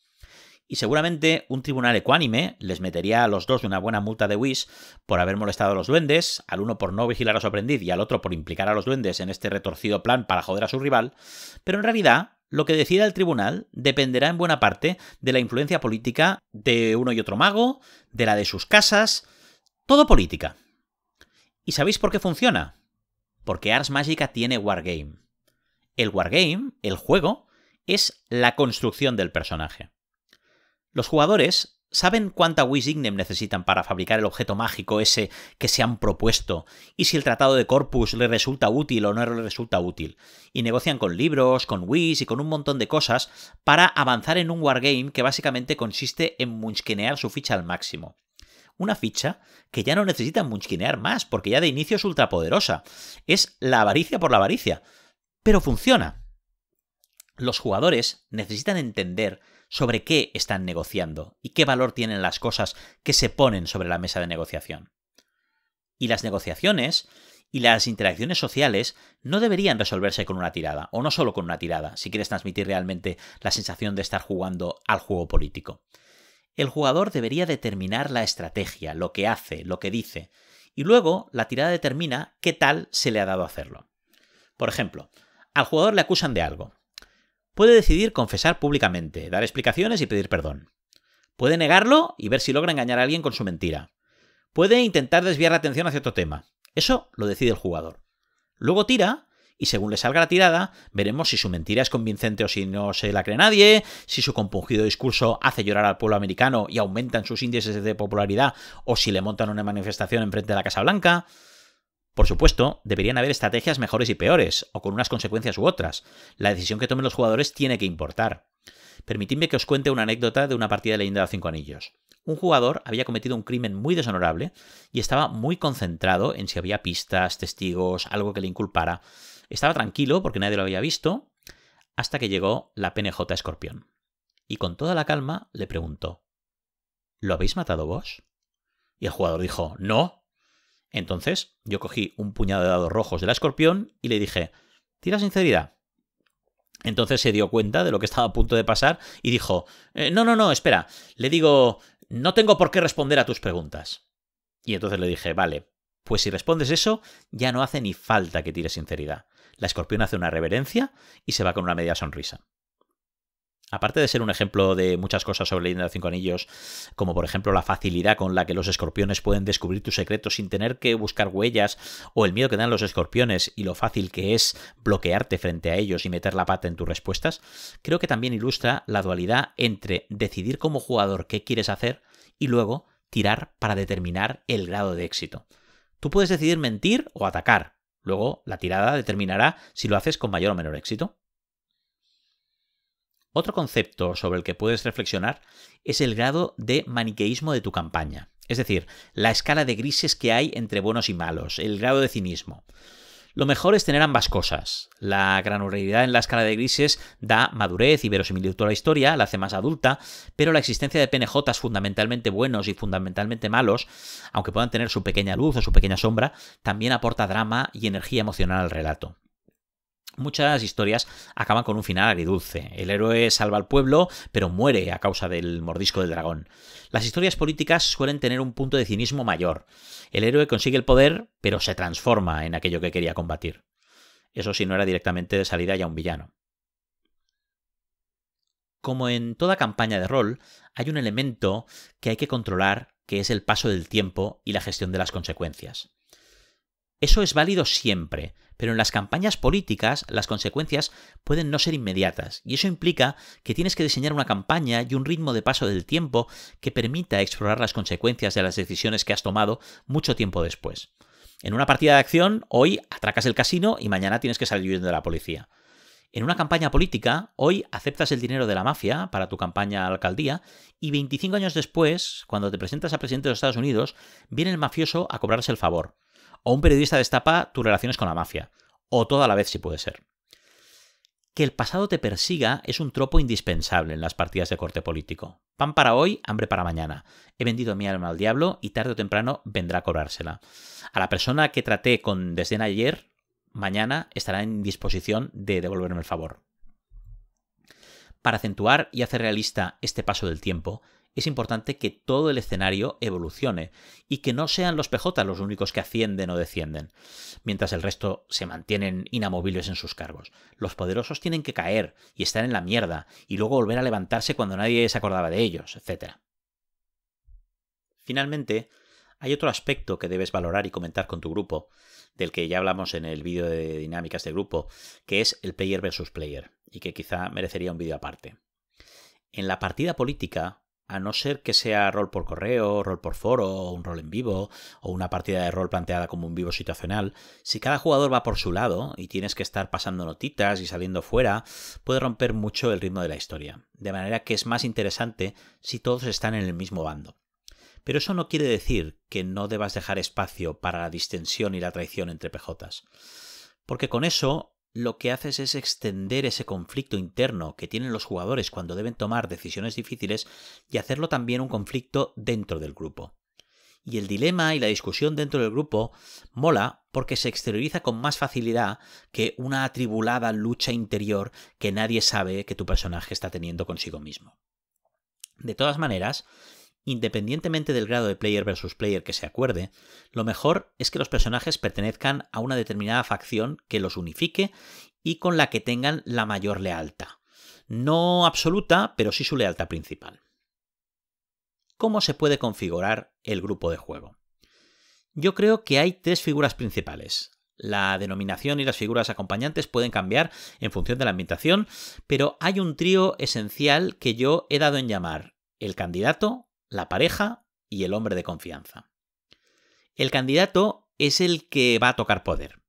y seguramente un tribunal ecuánime les metería a los dos una buena multa de Wish por haber molestado a los duendes, al uno por no vigilar a su aprendiz y al otro por implicar a los duendes en este retorcido plan para joder a su rival, pero en realidad lo que decida el tribunal dependerá en buena parte de la influencia política de uno y otro mago, de la de sus casas, todo política. ¿Y sabéis por qué funciona? Porque Ars Magica tiene Wargame. El Wargame, el juego, es la construcción del personaje. Los jugadores saben cuánta Wisignem necesitan para fabricar el objeto mágico ese que se han propuesto, y si el tratado de Corpus les resulta útil o no les resulta útil, y negocian con libros, con Wis y con un montón de cosas para avanzar en un wargame que básicamente consiste en munchkinear su ficha al máximo. Una ficha que ya no necesitan munchkinear más, porque ya de inicio es ultrapoderosa. Es la avaricia por la avaricia. Pero funciona. Los jugadores necesitan entender sobre qué están negociando y qué valor tienen las cosas que se ponen sobre la mesa de negociación. Y las negociaciones y las interacciones sociales no deberían resolverse con una tirada, o no solo con una tirada, si quieres transmitir realmente la sensación de estar jugando al juego político. El jugador debería determinar la estrategia, lo que hace, lo que dice, y luego la tirada determina qué tal se le ha dado hacerlo. Por ejemplo, al jugador le acusan de algo, Puede decidir confesar públicamente, dar explicaciones y pedir perdón. Puede negarlo y ver si logra engañar a alguien con su mentira. Puede intentar desviar la atención hacia otro tema. Eso lo decide el jugador. Luego tira y según le salga la tirada, veremos si su mentira es convincente o si no se la cree nadie, si su compungido discurso hace llorar al pueblo americano y aumentan sus índices de popularidad o si le montan una manifestación frente de la Casa Blanca. Por supuesto, deberían haber estrategias mejores y peores, o con unas consecuencias u otras. La decisión que tomen los jugadores tiene que importar. Permitidme que os cuente una anécdota de una partida de Leyenda de los Cinco Anillos. Un jugador había cometido un crimen muy deshonorable y estaba muy concentrado en si había pistas, testigos, algo que le inculpara. Estaba tranquilo porque nadie lo había visto, hasta que llegó la PNJ Escorpión. Y con toda la calma le preguntó, ¿Lo habéis matado vos? Y el jugador dijo, no, entonces yo cogí un puñado de dados rojos de la escorpión y le dije, tira sinceridad. Entonces se dio cuenta de lo que estaba a punto de pasar y dijo, eh, no, no, no, espera, le digo, no tengo por qué responder a tus preguntas. Y entonces le dije, vale, pues si respondes eso, ya no hace ni falta que tires sinceridad. La escorpión hace una reverencia y se va con una media sonrisa. Aparte de ser un ejemplo de muchas cosas sobre Leyenda de los Cinco Anillos, como por ejemplo la facilidad con la que los escorpiones pueden descubrir tus secretos sin tener que buscar huellas, o el miedo que dan los escorpiones y lo fácil que es bloquearte frente a ellos y meter la pata en tus respuestas, creo que también ilustra la dualidad entre decidir como jugador qué quieres hacer y luego tirar para determinar el grado de éxito. Tú puedes decidir mentir o atacar, luego la tirada determinará si lo haces con mayor o menor éxito. Otro concepto sobre el que puedes reflexionar es el grado de maniqueísmo de tu campaña, es decir, la escala de grises que hay entre buenos y malos, el grado de cinismo. Lo mejor es tener ambas cosas. La granularidad en la escala de grises da madurez y verosimilitud a la historia, la hace más adulta, pero la existencia de pnj fundamentalmente buenos y fundamentalmente malos, aunque puedan tener su pequeña luz o su pequeña sombra, también aporta drama y energía emocional al relato. Muchas historias acaban con un final agridulce. El héroe salva al pueblo, pero muere a causa del mordisco del dragón. Las historias políticas suelen tener un punto de cinismo mayor. El héroe consigue el poder, pero se transforma en aquello que quería combatir. Eso si no era directamente de salida ya un villano. Como en toda campaña de rol, hay un elemento que hay que controlar, que es el paso del tiempo y la gestión de las consecuencias. Eso es válido siempre, pero en las campañas políticas las consecuencias pueden no ser inmediatas, y eso implica que tienes que diseñar una campaña y un ritmo de paso del tiempo que permita explorar las consecuencias de las decisiones que has tomado mucho tiempo después. En una partida de acción, hoy atracas el casino y mañana tienes que salir huyendo de la policía. En una campaña política, hoy aceptas el dinero de la mafia para tu campaña a la alcaldía y 25 años después, cuando te presentas a presidente de los Estados Unidos, viene el mafioso a cobrarse el favor o un periodista destapa tus relaciones con la mafia, o toda la vez si puede ser. Que el pasado te persiga es un tropo indispensable en las partidas de corte político. Pan para hoy, hambre para mañana. He vendido mi alma al diablo y tarde o temprano vendrá a cobrársela. A la persona que traté con desdén ayer, mañana estará en disposición de devolverme el favor. Para acentuar y hacer realista este paso del tiempo, es importante que todo el escenario evolucione y que no sean los PJ los únicos que ascienden o descienden, mientras el resto se mantienen inamovibles en sus cargos. Los poderosos tienen que caer y estar en la mierda y luego volver a levantarse cuando nadie se acordaba de ellos, etc. Finalmente, hay otro aspecto que debes valorar y comentar con tu grupo, del que ya hablamos en el vídeo de dinámicas de grupo, que es el player versus player, y que quizá merecería un vídeo aparte. En la partida política, a no ser que sea rol por correo, rol por foro, un rol en vivo, o una partida de rol planteada como un vivo situacional, si cada jugador va por su lado y tienes que estar pasando notitas y saliendo fuera, puede romper mucho el ritmo de la historia, de manera que es más interesante si todos están en el mismo bando. Pero eso no quiere decir que no debas dejar espacio para la distensión y la traición entre PJs, porque con eso lo que haces es extender ese conflicto interno que tienen los jugadores cuando deben tomar decisiones difíciles y hacerlo también un conflicto dentro del grupo. Y el dilema y la discusión dentro del grupo mola porque se exterioriza con más facilidad que una atribulada lucha interior que nadie sabe que tu personaje está teniendo consigo mismo. De todas maneras, Independientemente del grado de player versus player que se acuerde, lo mejor es que los personajes pertenezcan a una determinada facción que los unifique y con la que tengan la mayor lealtad. No absoluta, pero sí su lealtad principal. ¿Cómo se puede configurar el grupo de juego? Yo creo que hay tres figuras principales. La denominación y las figuras acompañantes pueden cambiar en función de la ambientación, pero hay un trío esencial que yo he dado en llamar el candidato, la pareja y el hombre de confianza. El candidato es el que va a tocar poder,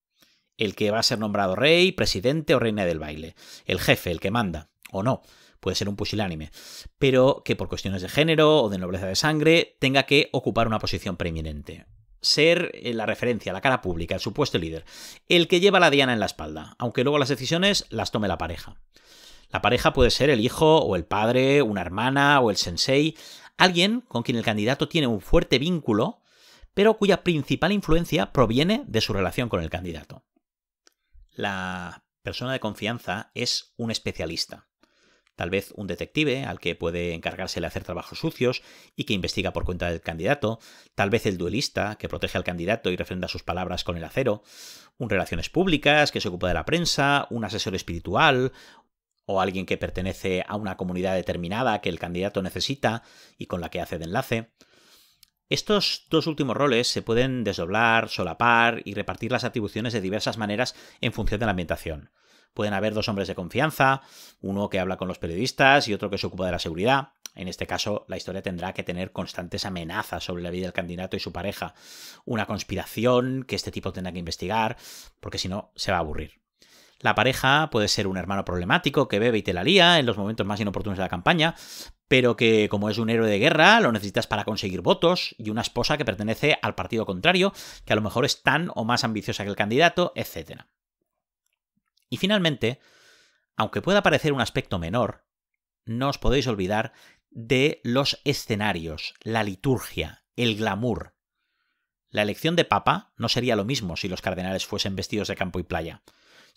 el que va a ser nombrado rey, presidente o reina del baile, el jefe, el que manda, o no, puede ser un pusilánime, pero que por cuestiones de género o de nobleza de sangre tenga que ocupar una posición preeminente. Ser eh, la referencia, la cara pública, el supuesto líder, el que lleva la diana en la espalda, aunque luego las decisiones las tome la pareja. La pareja puede ser el hijo o el padre, una hermana o el sensei, alguien con quien el candidato tiene un fuerte vínculo, pero cuya principal influencia proviene de su relación con el candidato. La persona de confianza es un especialista, tal vez un detective al que puede encargarse de hacer trabajos sucios y que investiga por cuenta del candidato, tal vez el duelista que protege al candidato y refrenda sus palabras con el acero, un relaciones públicas que se ocupa de la prensa, un asesor espiritual, o alguien que pertenece a una comunidad determinada que el candidato necesita y con la que hace de enlace. Estos dos últimos roles se pueden desdoblar, solapar y repartir las atribuciones de diversas maneras en función de la ambientación. Pueden haber dos hombres de confianza, uno que habla con los periodistas y otro que se ocupa de la seguridad. En este caso, la historia tendrá que tener constantes amenazas sobre la vida del candidato y su pareja, una conspiración que este tipo tendrá que investigar, porque si no, se va a aburrir. La pareja puede ser un hermano problemático que bebe y te la lía en los momentos más inoportunos de la campaña, pero que como es un héroe de guerra lo necesitas para conseguir votos, y una esposa que pertenece al partido contrario, que a lo mejor es tan o más ambiciosa que el candidato, etc. Y finalmente, aunque pueda parecer un aspecto menor, no os podéis olvidar de los escenarios, la liturgia, el glamour. La elección de papa no sería lo mismo si los cardenales fuesen vestidos de campo y playa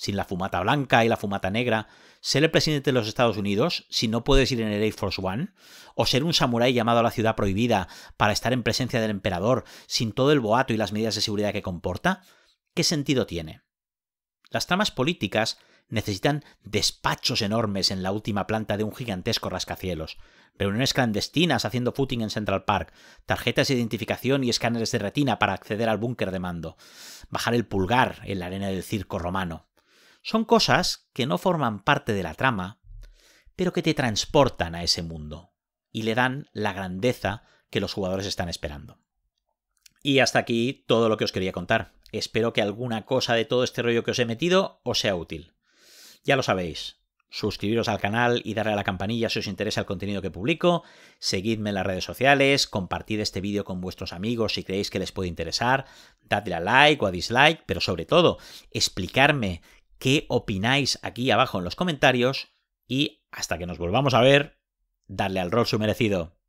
sin la fumata blanca y la fumata negra, ser el presidente de los Estados Unidos si no puedes ir en el Air Force One, o ser un samurái llamado a la ciudad prohibida para estar en presencia del emperador sin todo el boato y las medidas de seguridad que comporta, ¿qué sentido tiene? Las tramas políticas necesitan despachos enormes en la última planta de un gigantesco rascacielos, reuniones clandestinas haciendo footing en Central Park, tarjetas de identificación y escáneres de retina para acceder al búnker de mando, bajar el pulgar en la arena del circo romano. Son cosas que no forman parte de la trama, pero que te transportan a ese mundo y le dan la grandeza que los jugadores están esperando. Y hasta aquí todo lo que os quería contar. Espero que alguna cosa de todo este rollo que os he metido os sea útil. Ya lo sabéis, suscribiros al canal y darle a la campanilla si os interesa el contenido que publico, seguidme en las redes sociales, compartid este vídeo con vuestros amigos si creéis que les puede interesar, dadle a like o a dislike, pero sobre todo, explicarme qué opináis aquí abajo en los comentarios y hasta que nos volvamos a ver, darle al rol su merecido.